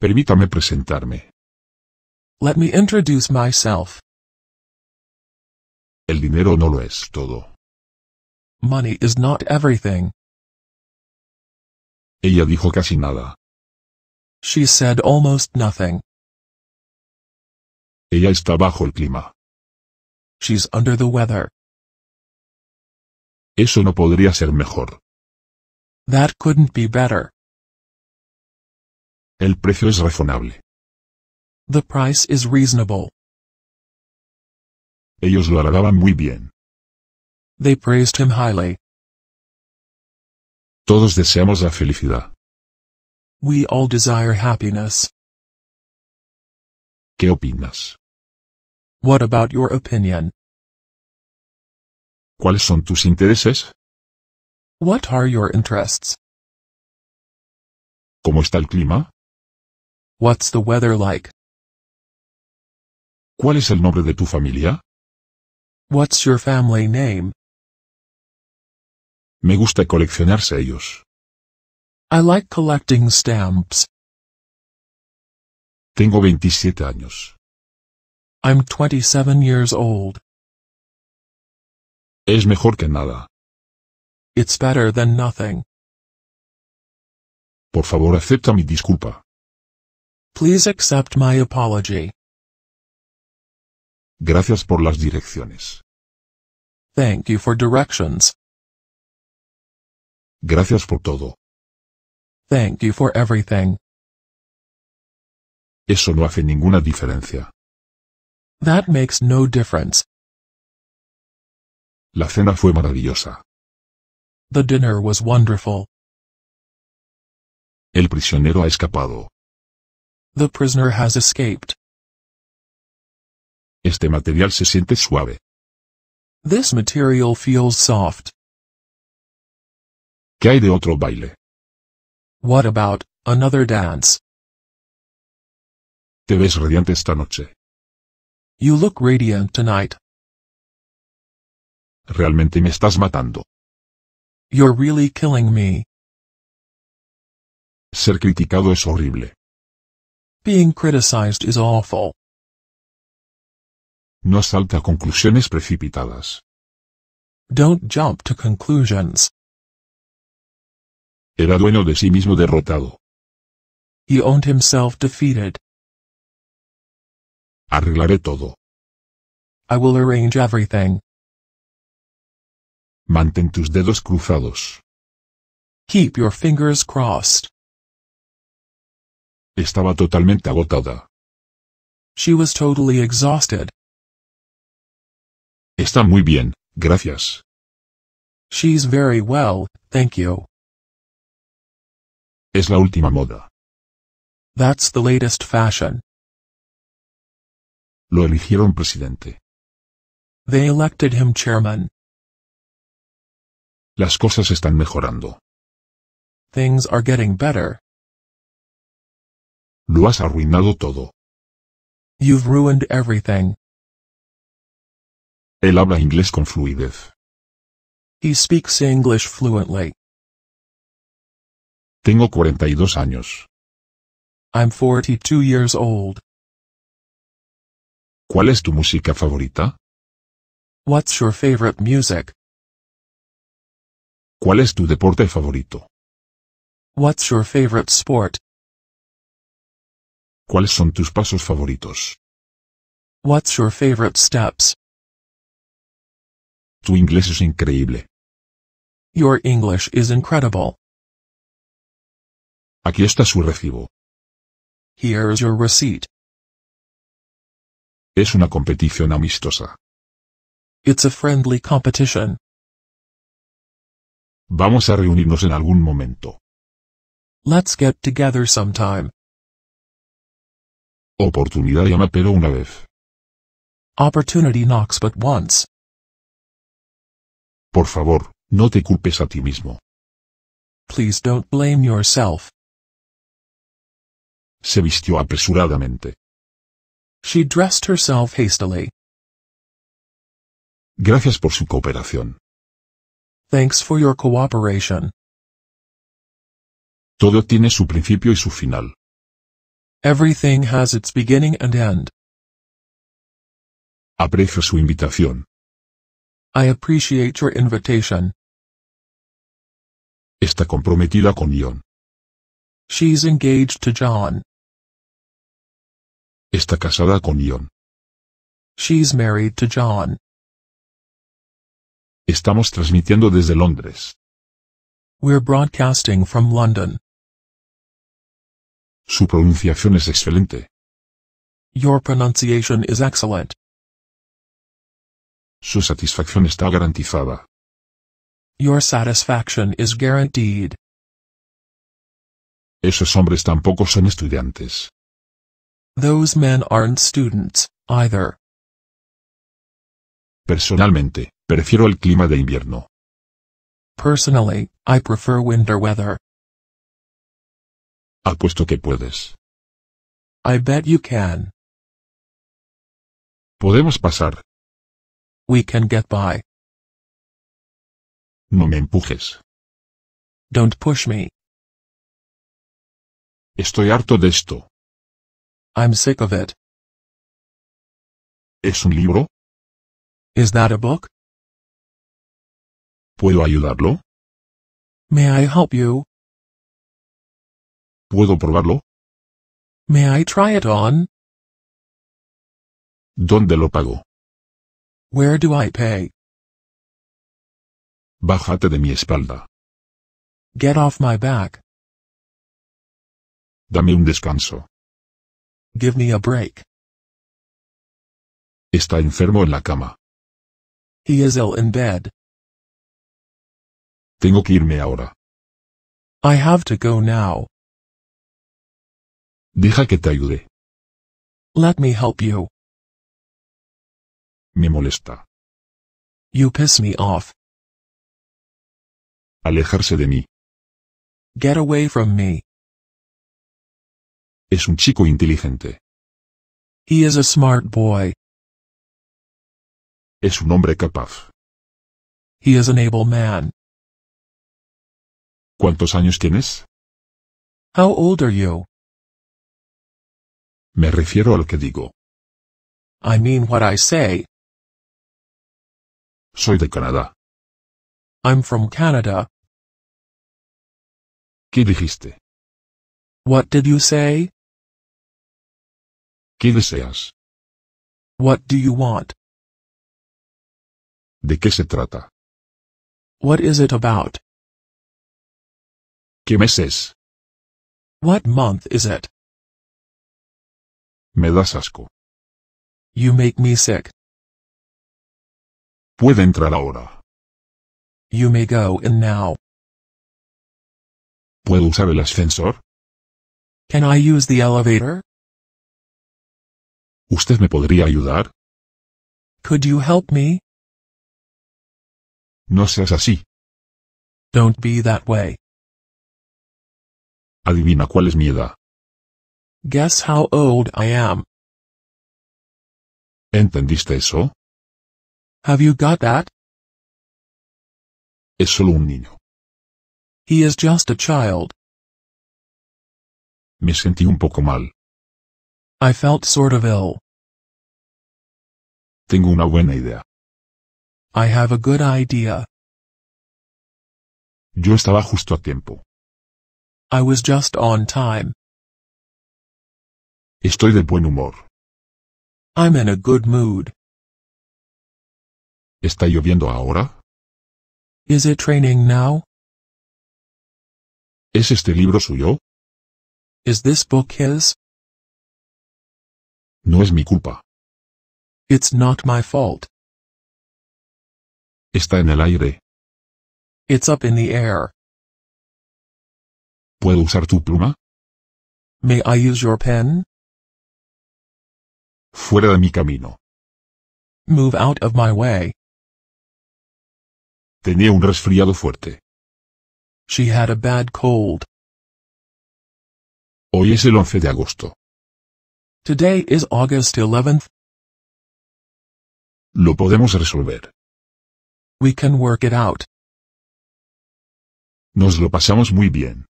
Permítame presentarme. Let me introduce myself. El dinero no lo es todo. Money is not everything. Ella dijo casi nada. She said almost nothing. Ella está bajo el clima. She's under the weather. Eso no podría ser mejor. That couldn't be better. El precio es razonable. The price is reasonable. Ellos lo halagaban muy bien. They praised him highly. Todos deseamos la felicidad. We all desire happiness. ¿Qué opinas? What about your opinion? ¿Cuáles son tus intereses? What are your interests? ¿Cómo está el clima? What's the weather like? ¿Cuál es el nombre de tu familia? What's your family name? Me gusta coleccionar sellos. I like collecting stamps. Tengo 27 años. I'm 27 years old. Es mejor que nada. It's better than nothing. Por favor, acepta mi disculpa. Please accept my apology. Gracias por las direcciones. Thank you for directions. Gracias por todo. Thank you for everything. Eso no hace ninguna diferencia. That makes no difference. La cena fue maravillosa. The dinner was wonderful. El prisionero ha escapado. The prisoner has escaped. Este material se siente suave. This material feels soft. ¿Qué hay de otro baile? What about another dance? Te ves radiante esta noche. You look radiant tonight. Realmente me estás matando. You're really killing me. Ser criticado es horrible. Being criticized is awful. No salta conclusiones precipitadas. Don't jump to conclusions. era dueño de sí mismo derrotado. He owned himself defeated. Arreglaré todo. I will arrange everything. Mantén tus dedos cruzados. Keep your fingers crossed. Estaba totalmente agotada. She was totally exhausted. Está muy bien, gracias. She's very well, thank you. Es la última moda. That's the latest fashion. Lo eligieron presidente. They elected him chairman. Las cosas están mejorando. Things are getting better. Lo has arruinado todo. You've ruined everything. Él habla inglés con fluidez. He speaks English fluently. Tengo 42 años. I'm 42 years old. ¿Cuál es tu música favorita? What's your favorite music? ¿Cuál es tu deporte favorito? What's your favorite sport? ¿Cuáles son tus pasos favoritos? What's your favorite steps? Tu inglés es increíble. Your English is incredible. Aquí está su recibo. Here is your receipt. Es una competición amistosa. It's a friendly competition. Vamos a reunirnos en algún momento. Let's get together sometime. Oportunidad llama pero una vez. Opportunity knocks but once. Por favor, no te culpes a ti mismo. Please don't blame yourself. Se vistió apresuradamente. She dressed herself hastily. Gracias por su cooperación. Thanks for your cooperation. Todo tiene su principio y su final. Everything has its beginning and end. Aprecio su invitación. I appreciate your invitation. Está comprometida con Ion. She's engaged to John. Está casada con John. She's married to John. Estamos transmitiendo desde Londres. We're broadcasting from London. Su pronunciación es excelente. Your pronunciation is excellent. Su satisfacción está garantizada. Your satisfaction is guaranteed. Esos hombres tampoco son estudiantes. Those men aren't students, either. Personalmente, prefiero el clima de invierno. Personally, I prefer winter weather. Apuesto que puedes. I bet you can. Podemos pasar. We can get by. No me empujes. Don't push me. Estoy harto de esto. I'm sick of it. ¿Es un libro? Is that a book? ¿Puedo ayudarlo? May I help you? ¿Puedo probarlo? May I try it on? ¿Dónde lo pago? Where do I pay? Bájate de mi espalda. Get off my back. Dame un descanso. Give me a break. Está enfermo en la cama. He is ill in bed. Tengo que irme ahora. I have to go now. Deja que te ayude. Let me help you. Me molesta. You piss me off. Alejarse de mí. Get away from me. Es un chico inteligente. He is a smart boy. Es un hombre capaz. He is an able man. ¿Cuántos años tienes? How old are you? Me refiero al que digo. I mean what I say. Soy de Canadá. I'm from Canada. ¿Qué dijiste? What did you say? ¿Qué deseas? What do you want? ¿De qué se trata? What is it about? ¿Qué mes es? What month is it? Me das asco. You make me sick. Puede entrar ahora. You may go in now. ¿Puedo usar el ascensor? Can I use the elevator? ¿Usted me podría ayudar? Could you help me? No seas así. Don't be that way. Adivina cuál es mi edad. Guess how old I am. ¿Entendiste eso? Have you got that? Es solo un niño. He is just a child. Me sentí un poco mal. I felt sort of ill. Tengo una buena idea. I have a good idea. Yo estaba justo a tiempo. I was just on time. Estoy de buen humor. I'm in a good mood. ¿Está lloviendo ahora? Is it raining now? ¿Es este libro suyo? Is this book his? No es mi culpa. It's not my fault. Está en el aire. It's up in the air. ¿Puedo usar tu pluma? May I use your pen? Fuera de mi camino. Move out of my way. Tenía un resfriado fuerte. She had a bad cold. Hoy es el 11 de agosto. Today is August 11th. Lo podemos resolver. We can work it out. Nos lo pasamos muy bien.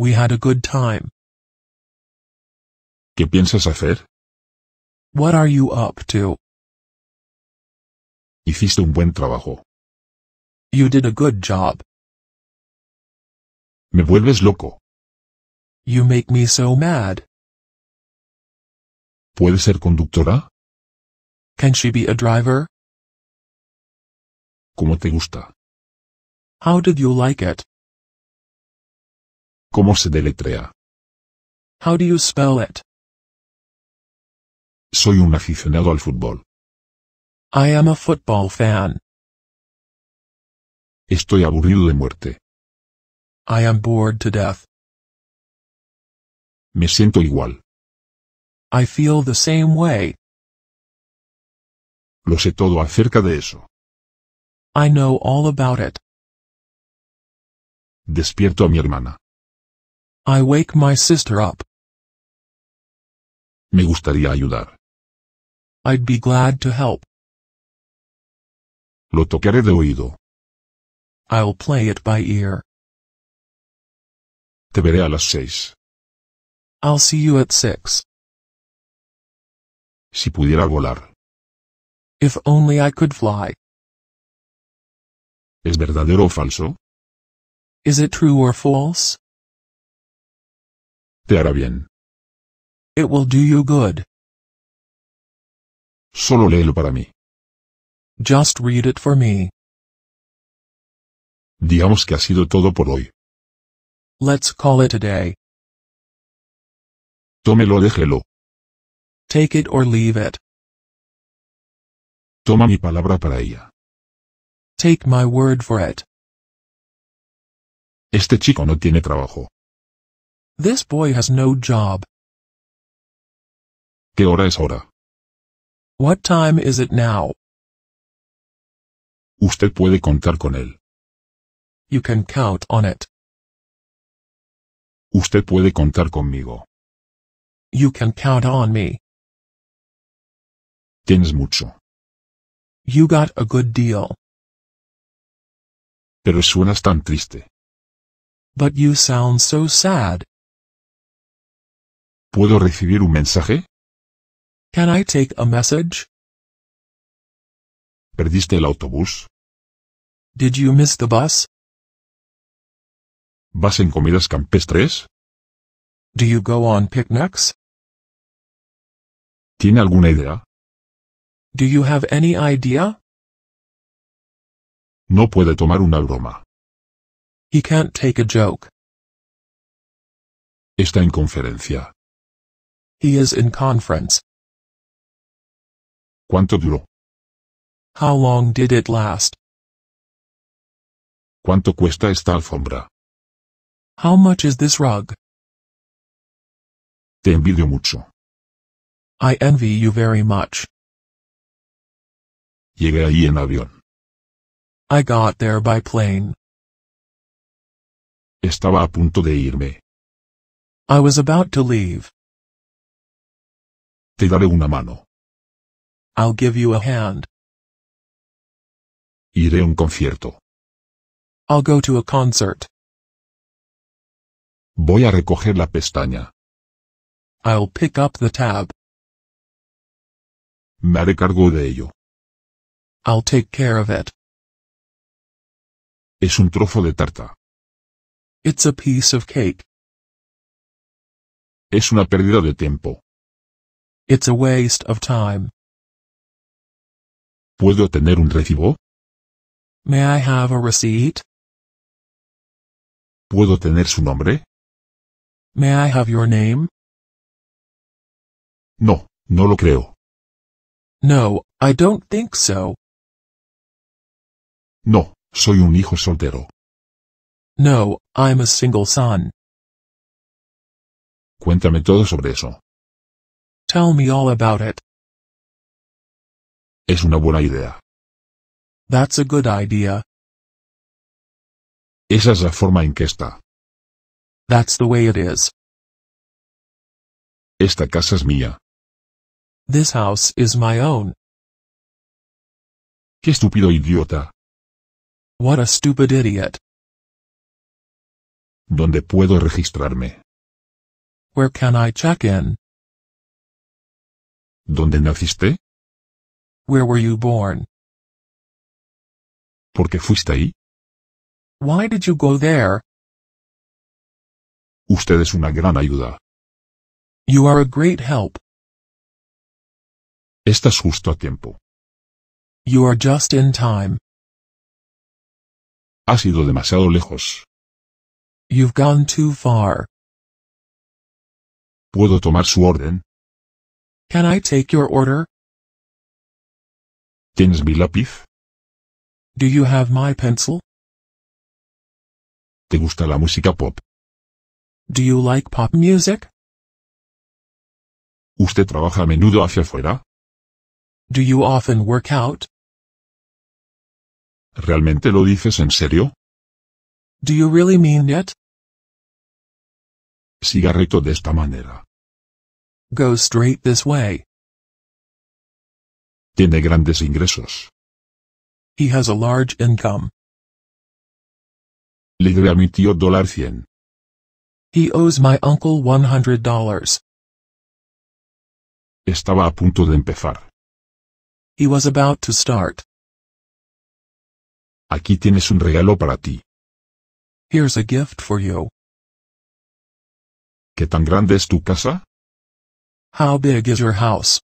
We had a good time. ¿Qué piensas hacer? What are you up to? Hiciste un buen trabajo. You did a good job. Me vuelves loco. You make me so mad. ¿Puede ser conductora? Can she be a driver? ¿Cómo te gusta? How did you like it? ¿Cómo se deletrea? How do you spell it? Soy un aficionado al fútbol. I am a football fan. Estoy aburrido de muerte. I am bored to death. Me siento igual. I feel the same way. Lo sé todo acerca de eso. I know all about it. Despierto a mi hermana. I wake my sister up. Me gustaría ayudar. I'd be glad to help. Lo tocaré de oído. I'll play it by ear. Te veré a las seis. I'll see you at six. Si pudiera volar. If only I could fly. ¿Es verdadero o falso? Is it true or false? Te hará bien. It will do you good. Solo léelo para mí. Just read it for me. Digamos que ha sido todo por hoy. Let's call it a day. Tómelo, déjelo. Take it or leave it. Toma mi palabra para ella. Take my word for it. Este chico no tiene trabajo. This boy has no job. ¿Qué hora es ahora? What time is it now? Usted puede contar con él. You can count on it. Usted puede contar conmigo. You can count on me. Tienes mucho. You got a good deal. Pero suenas tan triste. But you sound so sad. ¿Puedo recibir un mensaje? Can I take a message? ¿Perdiste el autobús? Did you miss the bus? ¿Vas en comidas campestres? Do you go on picnics? ¿Tiene alguna idea? Do you have any idea? No puede tomar una broma. He can't take a joke. Está en conferencia. He is in conference. ¿Cuánto duró? How long did it last? ¿Cuánto cuesta esta alfombra? How much is this rug? Te envidio mucho. I envy you very much. Llegué ahí en avión. I got there by plane. Estaba a punto de irme. I was about to leave. Te daré una mano. I'll give you a hand. Iré a un concierto. I'll go to a concert. Voy a recoger la pestaña. I'll pick up the tab. Me haré cargo de ello. I'll take care of it. Es un trozo de tarta. It's a piece of cake. Es una pérdida de tiempo. It's a waste of time. ¿Puedo tener un recibo? May I have a receipt? ¿Puedo tener su nombre? May I have your name? No, no lo creo. No, I don't think so. No, soy un hijo soltero. No, I'm a single son. Cuéntame todo sobre eso. Tell me all about it. Es una buena idea. That's a good idea. Esa es la forma en que está. That's the way it is. Esta casa es mía. This house is my own. Qué estúpido idiota. What a stupid idiot. ¿Dónde puedo registrarme? Where can I check in? ¿Dónde naciste? Where were you born? ¿Por qué fuiste ahí? Why did you go there? Usted es una gran ayuda. You are a great help. Estás justo a tiempo. You are just in time. Has ido demasiado lejos. You've gone too far. ¿Puedo tomar su orden? Can I take your order? ¿Tienes mi lápiz? Do you have my pencil? ¿Te gusta la música pop? Do you like pop music? ¿Usted trabaja a menudo hacia afuera? Do you often work out? ¿Realmente lo dices en serio? Do you really mean it? Siga recto de esta manera. Go straight this way. Tiene grandes ingresos. He has a large income. Le debe a mi tío dólar cien. He owes my uncle $100. Estaba a punto de empezar. He was about to start. Aquí tienes un regalo para ti. Here's a gift for you. ¿Qué tan grande es tu casa? How big is your house?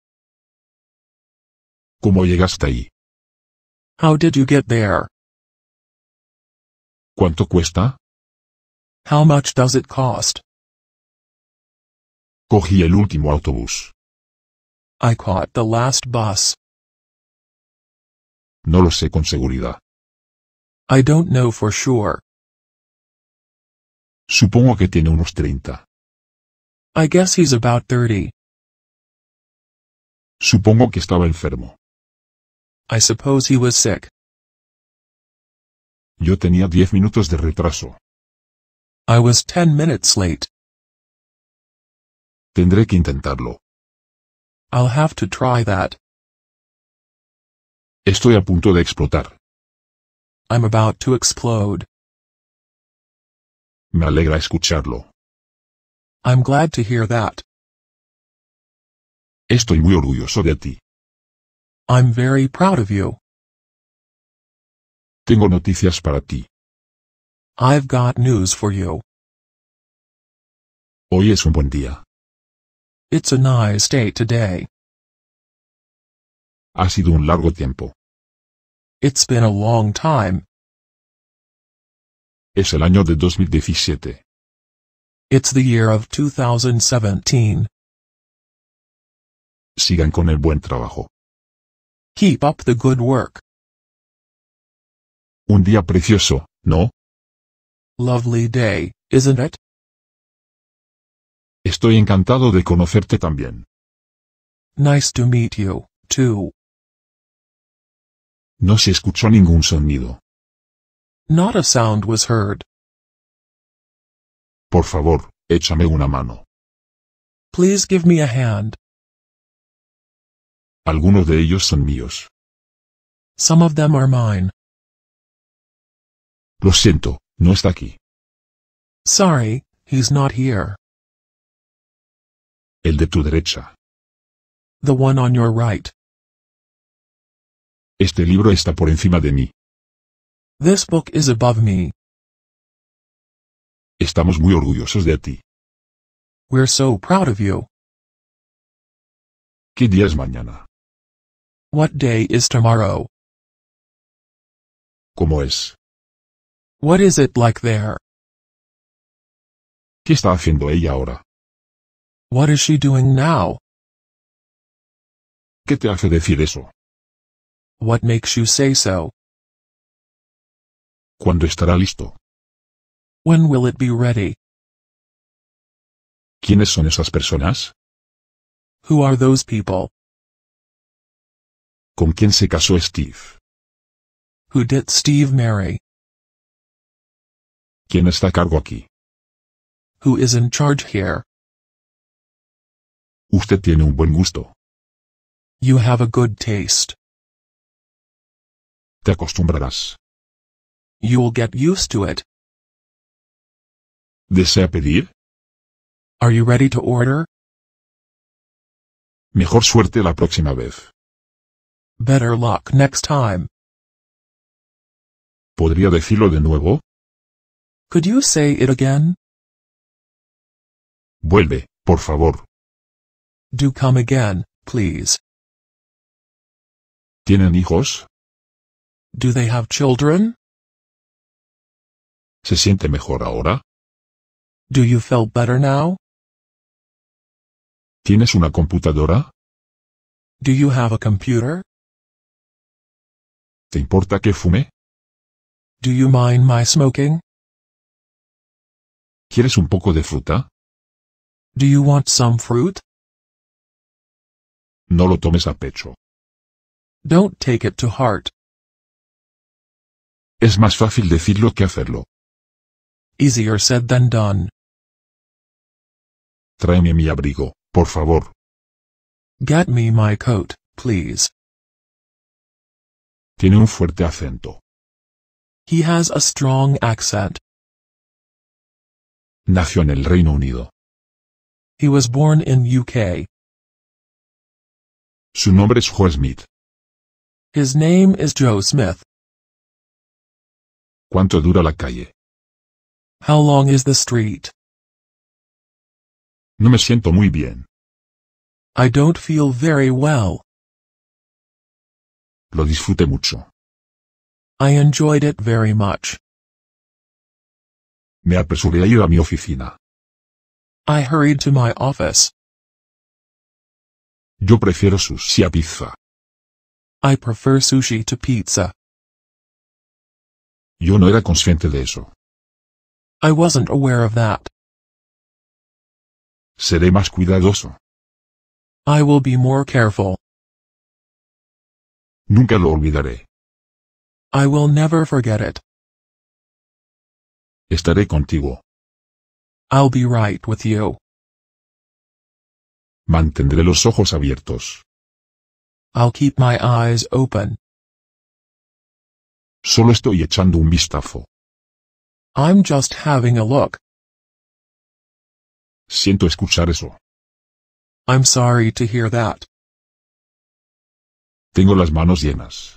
¿Cómo llegaste ahí? How did you get there? ¿Cuánto cuesta? How much does it cost? Cogí el último autobús. I caught the last bus. No lo sé con seguridad. I don't know for sure. Supongo que tiene unos 30. I guess he's about 30. Supongo que estaba enfermo. I suppose he was sick. Yo tenía 10 minutos de retraso. I was 10 minutes late. Tendré que intentarlo. I'll have to try that. Estoy a punto de explotar. I'm about to explode. Me alegra escucharlo. I'm glad to hear that. Estoy muy orgulloso de ti. I'm very proud of you. Tengo noticias para ti. I've got news for you. Hoy es un buen día. It's a nice day today. Ha sido un largo tiempo. It's been a long time. Es el año de 2017. It's the year of 2017. Sigan con el buen trabajo. Keep up the good work. Un día precioso, ¿no? Lovely day, isn't it? Estoy encantado de conocerte también. Nice to meet you, too. No se escuchó ningún sonido. Not a sound was heard. Por favor, échame una mano. Please give me a hand. Algunos de ellos son míos. Some of them are mine. Lo siento, no está aquí. Sorry, he's not here. El de tu derecha. The one on your right. Este libro está por encima de mí. This book is above me. Estamos muy orgullosos de ti. We're so proud of you. ¿Qué día es mañana? What day is tomorrow? ¿Cómo es? What is it like there? ¿Qué está haciendo ella ahora? What is she doing now? ¿Qué te hace decir eso? What makes you say so? ¿Cuándo estará listo? When will it be ready? ¿Quiénes son esas personas? Who are those people? ¿Con quién se casó Steve? Who did Steve marry? ¿Quién está a cargo aquí? Who is in charge here? Usted tiene un buen gusto. You have a good taste. Te acostumbrarás. You'll get used to it. ¿Desea pedir? Are you ready to order? Mejor suerte la próxima vez. Better luck next time. ¿Podría decirlo de nuevo? Could you say it again? Vuelve, por favor. Do come again, please. ¿Tienen hijos? Do they have children? ¿Se siente mejor ahora? Do you feel better now? ¿Tienes una computadora? Do you have a computer? ¿Te importa que fume? Do you mind my smoking? ¿Quieres un poco de fruta? Do you want some fruit? No lo tomes a pecho. Don't take it to heart. Es más fácil decirlo que hacerlo. Easier said than done. Tráeme mi abrigo, por favor. Get me my coat, please. Tiene un fuerte acento. He has a strong accent. Nació en el Reino Unido. He was born in UK. Su nombre es Joe Smith. His name is Joe Smith. ¿Cuánto dura la calle? How long is the street? No me siento muy bien. I don't feel very well. Lo disfruté mucho. I enjoyed it very much. Me apresuré a ir a mi oficina. I hurried to my office. Yo prefiero sushi a pizza. I prefer sushi to pizza. Yo no era consciente de eso. I wasn't aware of that. Seré más cuidadoso. I will be more careful. Nunca lo olvidaré. I will never forget it. Estaré contigo. I'll be right with you. Mantendré los ojos abiertos. I'll keep my eyes open. Solo estoy echando un vistazo. I'm just having a look. Siento escuchar eso. I'm sorry to hear that. Tengo las manos llenas.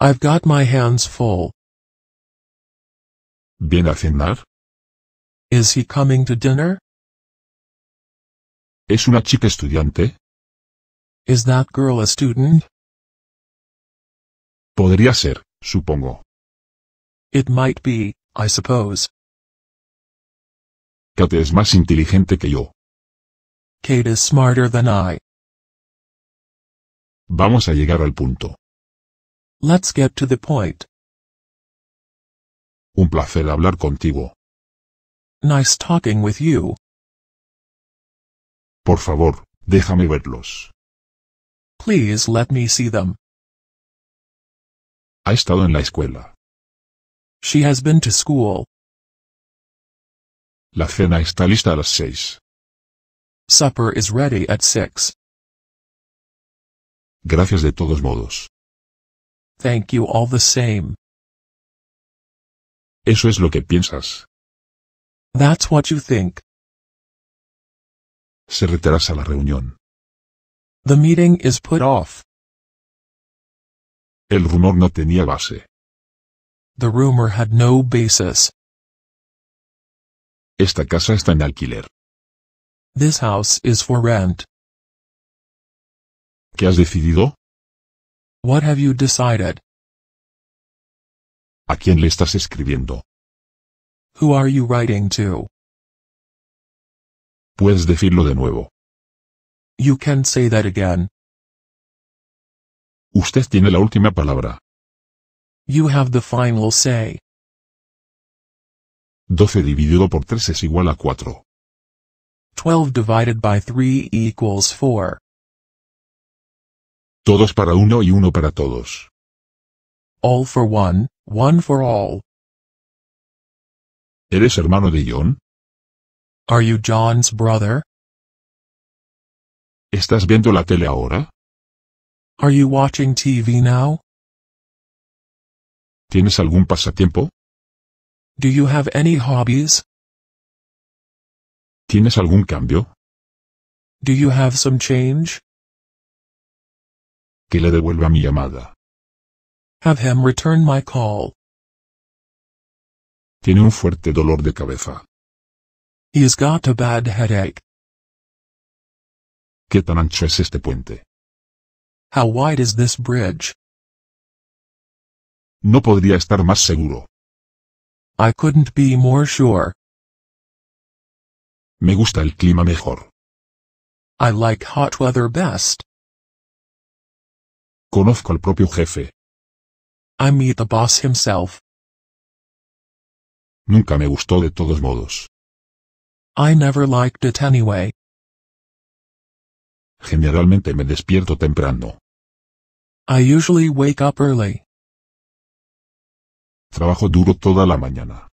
I've got my hands full. ¿Viene a cenar? Is he coming to dinner? ¿Es una chica estudiante? Is that girl a student? Podría ser. Supongo. It might be, I suppose. Kate es más inteligente que yo. Kate is smarter than I. Vamos a llegar al punto. Let's get to the point. Un placer hablar contigo. Nice talking with you. Por favor, déjame verlos. Please let me see them. Ha estado en la escuela. She has been to school. La cena está lista a las seis. Supper is ready at six. Gracias de todos modos. Thank you all the same. Eso es lo que piensas. That's what you think. Se retrasa la reunión. The meeting is put off. El rumor no tenía base. The rumor had no basis. Esta casa está en alquiler. This house is for rent. ¿Qué has decidido? What have you decided? ¿A quién le estás escribiendo? Who are you writing to? Puedes decirlo de nuevo. You can say that again. Usted tiene la última palabra. You have the final say. 12 dividido por 3 es igual a 4. 12 divided by 3 equals 4. Todos para uno y uno para todos. All for one, one for all. ¿Eres hermano de John? Are you John's brother? ¿Estás viendo la tele ahora? Are you watching TV now? ¿Tienes algún pasatiempo? Do you have any hobbies? ¿Tienes algún cambio? Do you have some change? Que le devuelva mi llamada. Have him return my call. Tiene un fuerte dolor de cabeza. He's got a bad headache. ¿Qué tan ancho es este puente? How wide is this bridge? No podría estar más seguro. I couldn't be more sure. Me gusta el clima mejor. I like hot weather best. Conozco al propio jefe. I meet the boss himself. Nunca me gustó de todos modos. I never liked it anyway. Generalmente me despierto temprano. I usually wake up early. Trabajo duro toda la mañana.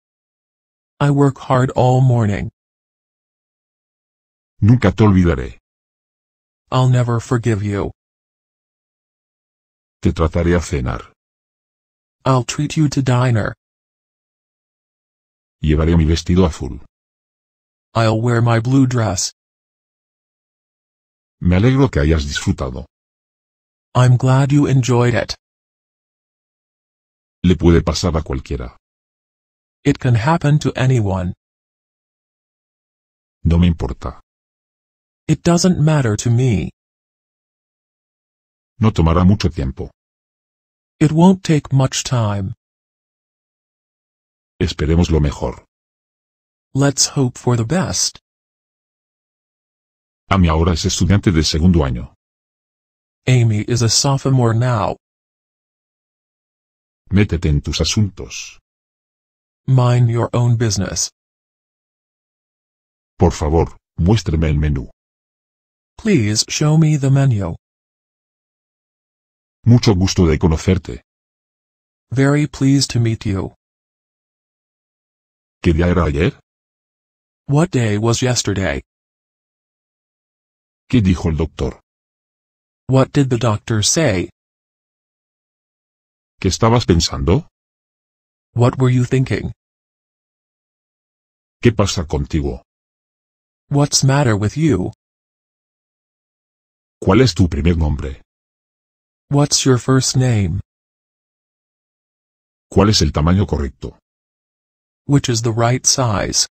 I work hard all morning. Nunca te olvidaré. I'll never forgive you. Te trataré a cenar. I'll treat you to dinner. Llevaré mi vestido azul. I'll wear my blue dress. Me alegro que hayas disfrutado. I'm glad you enjoyed it. Le puede pasar a cualquiera. It can happen to anyone. No me importa. It doesn't matter to me. No tomará mucho tiempo. It won't take much time. Esperemos lo mejor. Let's hope for the best. Amy ahora es estudiante de segundo año. Amy is a sophomore now. Métete en tus asuntos. Mind your own business. Por favor, muéstrame el menú. Please show me the menu. Mucho gusto de conocerte. Very pleased to meet you. ¿Qué día era ayer? What day was yesterday? ¿Qué dijo el doctor? What did the doctor say? ¿Qué estabas pensando? What were you thinking? ¿Qué pasa contigo? What's matter with you? ¿Cuál es tu primer nombre? What's your first name? ¿Cuál es el tamaño correcto? Which is the right size?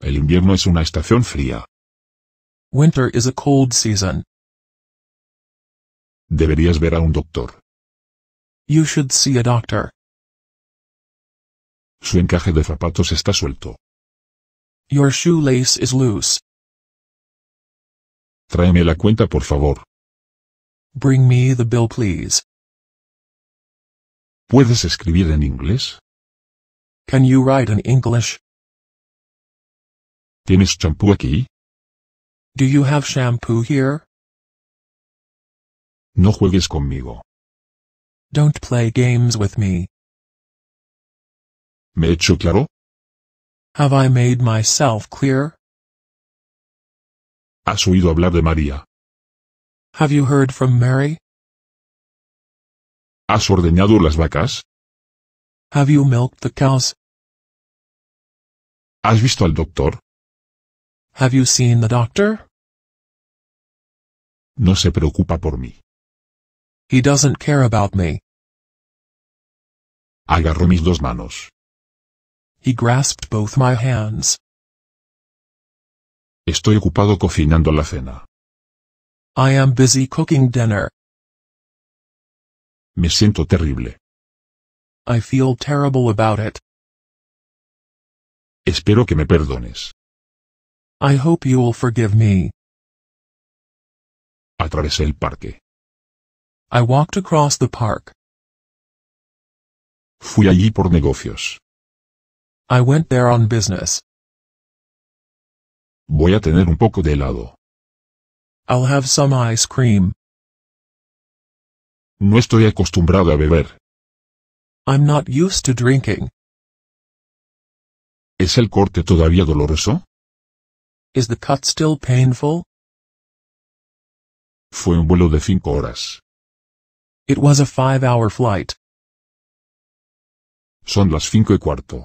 El invierno es una estación fría. Winter is a cold season. Deberías ver a un doctor. You should see a doctor. Su encaje de zapatos está suelto. Your shoelace is loose. Tráeme la cuenta por favor. Bring me the bill please. ¿Puedes escribir en inglés? Can you write in English? ¿Tienes champú aquí? Do you have shampoo here? No juegues conmigo. Don't play games with me. ¿Me he hecho claro? Have I made myself clear? ¿Has oído hablar de María? Have you heard from Mary? ¿Has ordeñado las vacas? Have you milked the cows? ¿Has visto al doctor? Have you seen the doctor? No se preocupa por mí. He doesn't care about me. Agarró mis dos manos. He grasped both my hands. Estoy ocupado cocinando la cena. I am busy cooking dinner. Me siento terrible. I feel terrible about it. Espero que me perdones. I hope you'll forgive me. Atravesé el parque. I walked across the park. Fui allí por negocios. I went there on business. Voy a tener un poco de helado. I'll have some ice cream. No estoy acostumbrado a beber. I'm not used to drinking. ¿Es el corte todavía doloroso? Is the cut still painful? Fue un vuelo de cinco horas. It was a five-hour flight. Son las cinco y cuarto.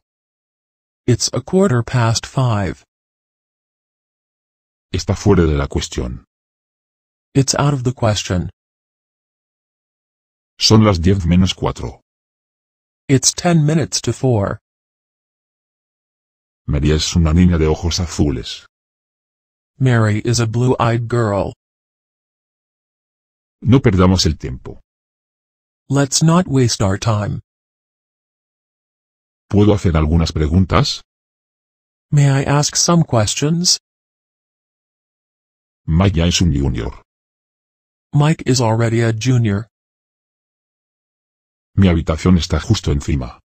It's a quarter past five. Está fuera de la cuestión. It's out of the question. Son las diez menos cuatro. It's ten minutes to four. María es una niña de ojos azules. Mary is a blue-eyed girl. No perdamos el tiempo. Let's not waste our time. ¿Puedo hacer algunas preguntas? May I ask some questions? Mike ya es un junior. Mike is already a junior. Mi habitación está justo encima.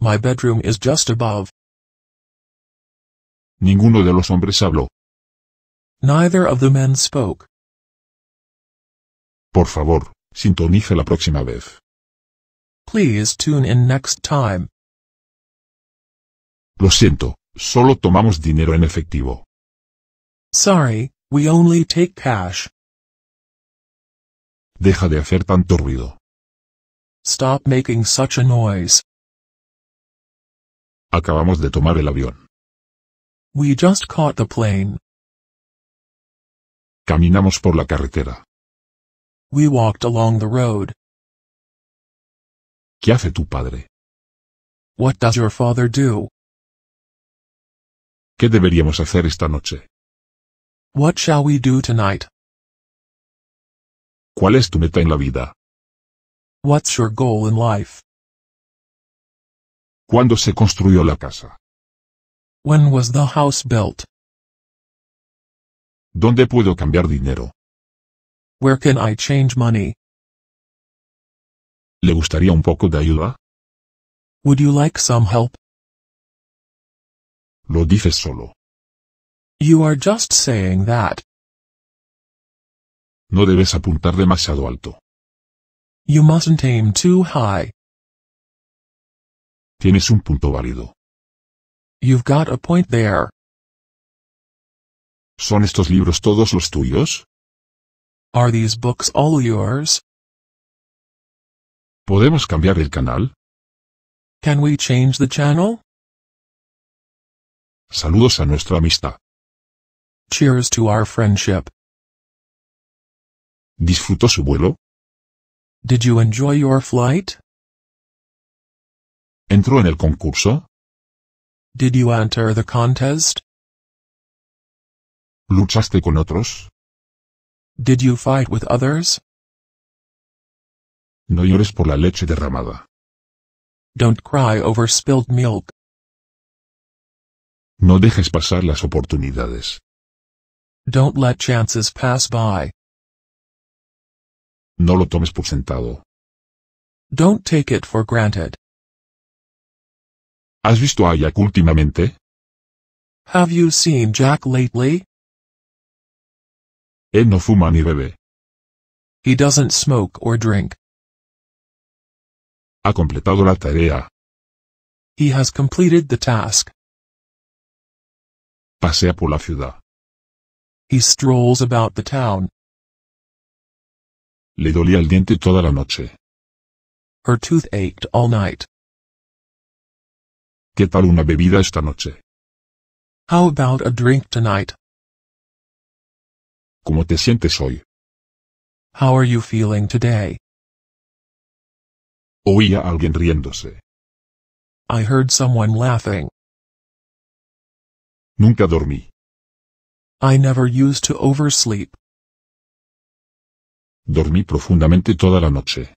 My bedroom is just above. Ninguno de los hombres habló. Neither of the men spoke. Por favor, sintonice la próxima vez. Please tune in next time. Lo siento, solo tomamos dinero en efectivo. Sorry, we only take cash. Deja de hacer tanto ruido. Stop making such a noise. Acabamos de tomar el avión. We just caught the plane. Caminamos por la carretera. We walked along the road. ¿Qué hace tu padre? What does your father do? ¿Qué deberíamos hacer esta noche? What shall we do tonight? ¿Cuál es tu meta en la vida? What's your goal in life? ¿Cuándo se construyó la casa? When was the house built? ¿Dónde puedo cambiar dinero? Where can I change money? ¿Le gustaría un poco de ayuda? Would you like some help? Lo dices solo. You are just saying that. No debes apuntar demasiado alto. You mustn't aim too high. Tienes un punto válido. You've got a point there. ¿Son estos libros todos los tuyos? Are these books all yours? ¿Podemos cambiar el canal? Can we change the channel? Saludos a nuestra amistad. Cheers to our friendship. ¿Disfrutó su vuelo? Did you enjoy your flight? ¿Entró en el concurso? Did you enter the contest? ¿Luchaste con otros? Did you fight with others? No llores por la leche derramada. Don't cry over spilled milk. No dejes pasar las oportunidades. Don't let chances pass by. No lo tomes por sentado. Don't take it for granted. ¿Has visto a Jack últimamente? Have you seen Jack lately? Él no fuma ni bebe. He doesn't smoke or drink. Ha completado la tarea. He has completed the task. Pasea por la ciudad. He strolls about the town. Le dolía el diente toda la noche. Her tooth ached all night. ¿Qué tal una bebida esta noche? How about a drink tonight? ¿Cómo te sientes hoy? How are you feeling today? Oí a alguien riéndose. I heard someone laughing. Nunca dormí. I never used to oversleep. Dormí profundamente toda la noche.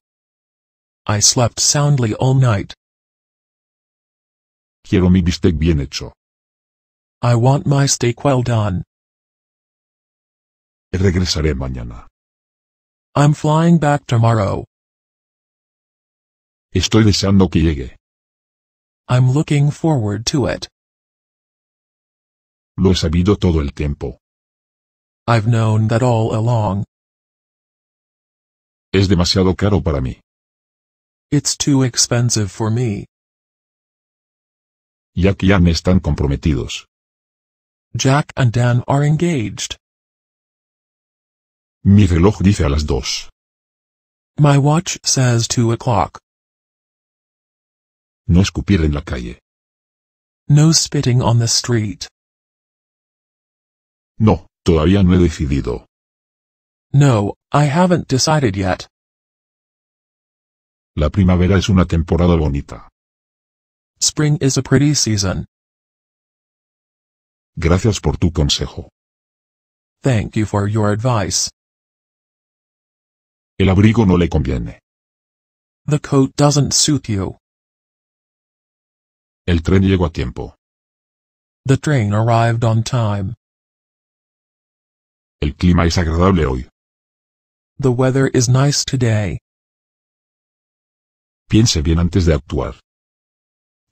I slept soundly all night. Quiero mi bistec bien hecho. I want my steak well done. Regresaré mañana. I'm flying back tomorrow. Estoy deseando que llegue. I'm looking forward to it. Lo he sabido todo el tiempo. I've known that all along. Es demasiado caro para mí. It's too expensive for me. Jack y Anne están comprometidos. Jack and Dan are engaged. Mi reloj dice a las 2. My watch says 2 o'clock. No escupir en la calle. No spitting on the street. No, todavía no he decidido. No, I haven't decided yet. La primavera es una temporada bonita. Spring is a pretty season. Gracias por tu consejo. Thank you for your advice. El abrigo no le conviene. The coat doesn't suit you. El tren llegó a tiempo. The train arrived on time. El clima es agradable hoy. The weather is nice today. Piense bien antes de actuar.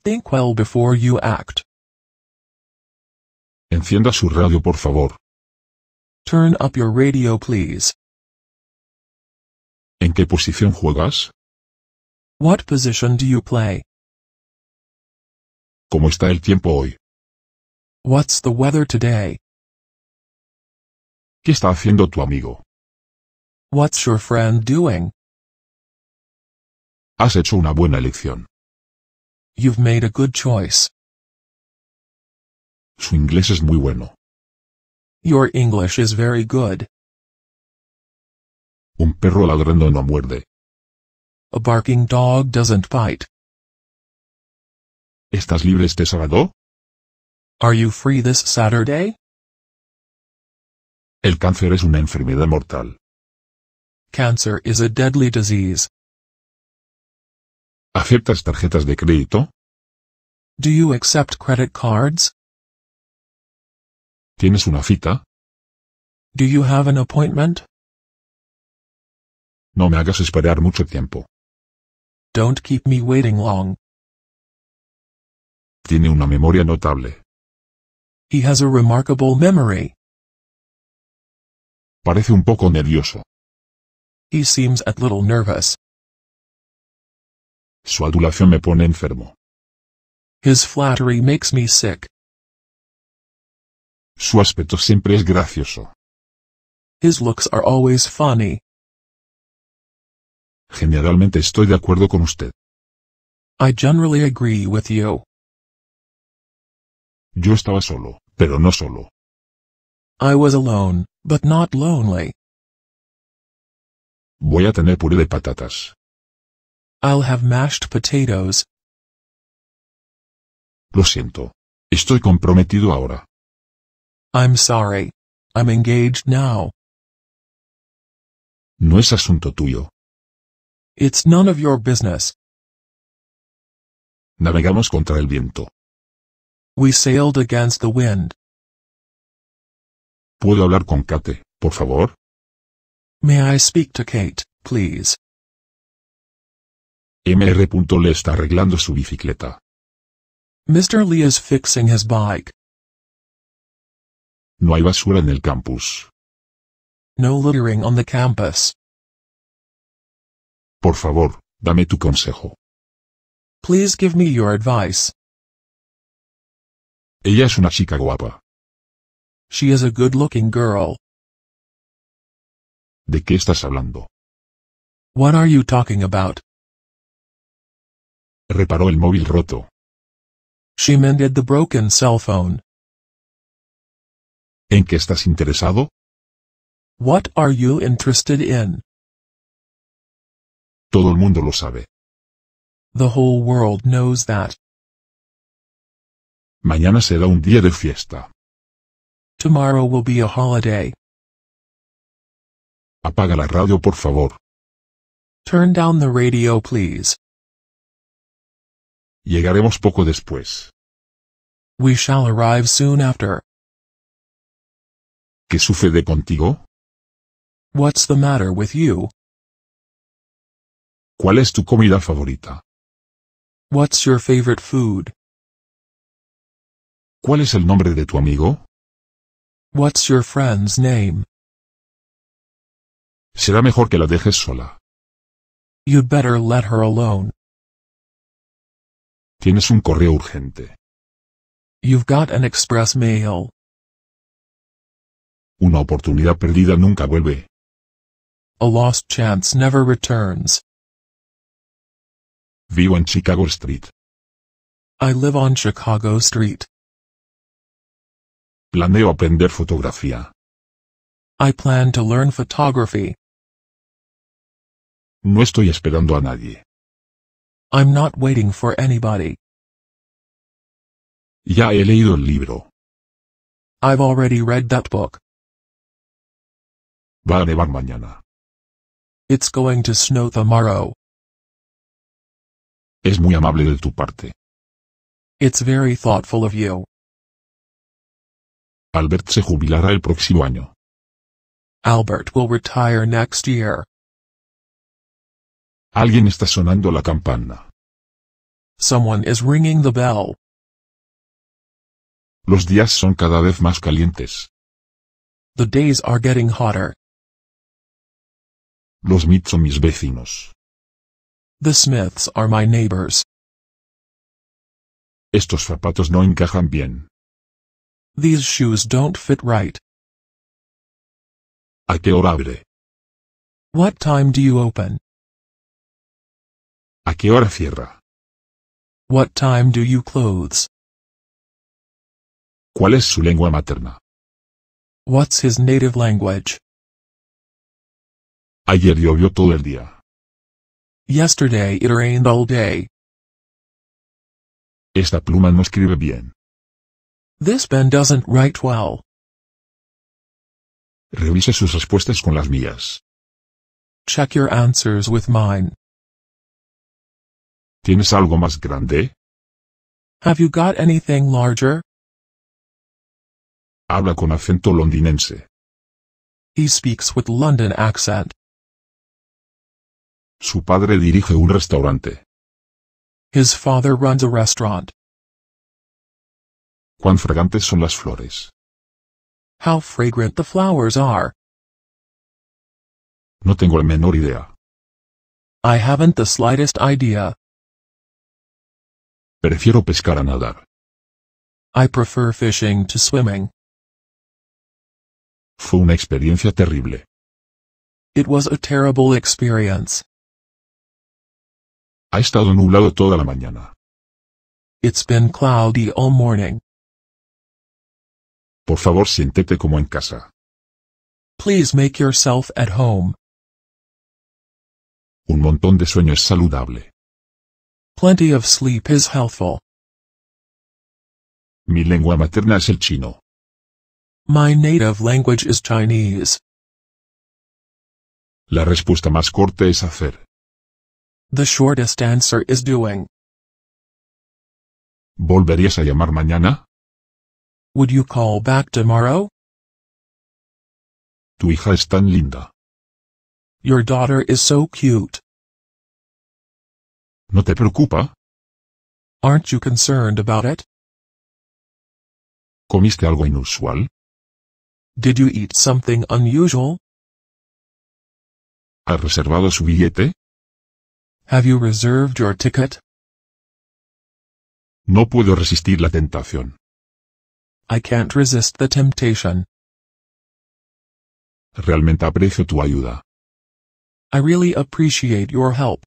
Think well before you act. Encienda su radio, por favor. Turn up your radio, please. ¿En qué posición juegas? What position do you play? ¿Cómo está el tiempo hoy? What's the weather today? ¿Qué está haciendo tu amigo? What's your friend doing? Has hecho una buena elección. You've made a good choice. Su inglés es muy bueno. Your English is very good. Un perro ladrando no muerde. A barking dog doesn't bite. ¿Estás libre este sábado? Are you free this Saturday? El cáncer es una enfermedad mortal. Cancer is a deadly disease. ¿Aceptas tarjetas de crédito? Do you accept credit cards? ¿Tienes una cita? Do you have an appointment? No me hagas esperar mucho tiempo. Don't keep me waiting long. Tiene una memoria notable. He has a remarkable memory. Parece un poco nervioso. He seems a little nervous. Su adulación me pone enfermo. His flattery makes me sick. Su aspecto siempre es gracioso. His looks are always funny. Generalmente estoy de acuerdo con usted. I generally agree with you. Yo estaba solo, pero no solo. I was alone, but not lonely. Voy a tener puré de patatas. I'll have mashed potatoes. Lo siento. Estoy comprometido ahora. I'm sorry. I'm engaged now. No es asunto tuyo. It's none of your business. Navegamos contra el viento. We sailed against the wind. ¿Puedo hablar con Kate, por favor? May I speak to Kate, please? Mr. Le está arreglando su bicicleta. Mr. Lee is fixing his bike. No hay basura en el campus. No littering on the campus. Por favor, dame tu consejo. Please give me your advice. Ella es una chica guapa. She is a good-looking girl. ¿De qué estás hablando? What are you talking about? Reparó el móvil roto. She mended the broken cell phone. ¿En qué estás interesado? What are you interested in? Todo el mundo lo sabe. The whole world knows that. Mañana será un día de fiesta. Tomorrow will be a holiday. Apaga la radio, por favor. Turn down the radio, please. Llegaremos poco después. We shall arrive soon after. ¿Qué sucede contigo? What's the matter with you? ¿Cuál es tu comida favorita? What's your favorite food? ¿Cuál es el nombre de tu amigo? What's your friend's name? Será mejor que la dejes sola. You'd better let her alone. Tienes un correo urgente. You've got an express mail. Una oportunidad perdida nunca vuelve. A lost chance never returns. Vivo en Chicago Street. I live on Chicago Street. Planeo aprender fotografía. I plan to learn photography. No estoy esperando a nadie. I'm not waiting for anybody. Ya he leído el libro. I've already read that book. Va a nevar mañana. It's going to snow tomorrow. Es muy amable de tu parte. It's very thoughtful of you. Albert se jubilará el próximo año. Albert will retire next year. Alguien está sonando la campana. Someone is ringing the bell. Los días son cada vez más calientes. The days are getting hotter. Los Mits son mis vecinos. The Smiths are my neighbors. Estos zapatos no encajan bien. These shoes don't fit right. ¿A qué hora abre? What time do you open? ¿A qué hora cierra? What time do you close? ¿Cuál es su lengua materna? What's his native language? Ayer llovió todo el día. Yesterday it rained all day. Esta pluma no escribe bien. This pen doesn't write well. Revise sus respuestas con las mías. Check your answers with mine. ¿Tienes algo más grande? Have you got anything larger? Habla con acento londinense. He speaks with London accent. Su padre dirige un restaurante. His father runs a restaurant. Cuán fragantes son las flores. How fragrant the flowers are. No tengo la menor idea. I haven't the slightest idea. Prefiero pescar a nadar. I prefer fishing to swimming. Fue una experiencia terrible. It was a terrible experience. Ha estado nublado toda la mañana. It's been cloudy all morning. Por favor, siéntete como en casa. Please make yourself at home. Un montón de sueño es saludable. Plenty of sleep is healthful. Mi lengua materna es el chino. My native language is Chinese. La respuesta más corta es hacer. The shortest answer is doing. ¿Volverías a llamar mañana? Would you call back tomorrow? Tu hija es tan linda. Your daughter is so cute. ¿No te preocupa? Aren't you concerned about it? ¿Comiste algo inusual? Did you eat something unusual? ¿Ha reservado su billete? Have you reserved your ticket? No puedo resistir la tentación. I can't resist the temptation. Realmente aprecio tu ayuda. I really appreciate your help.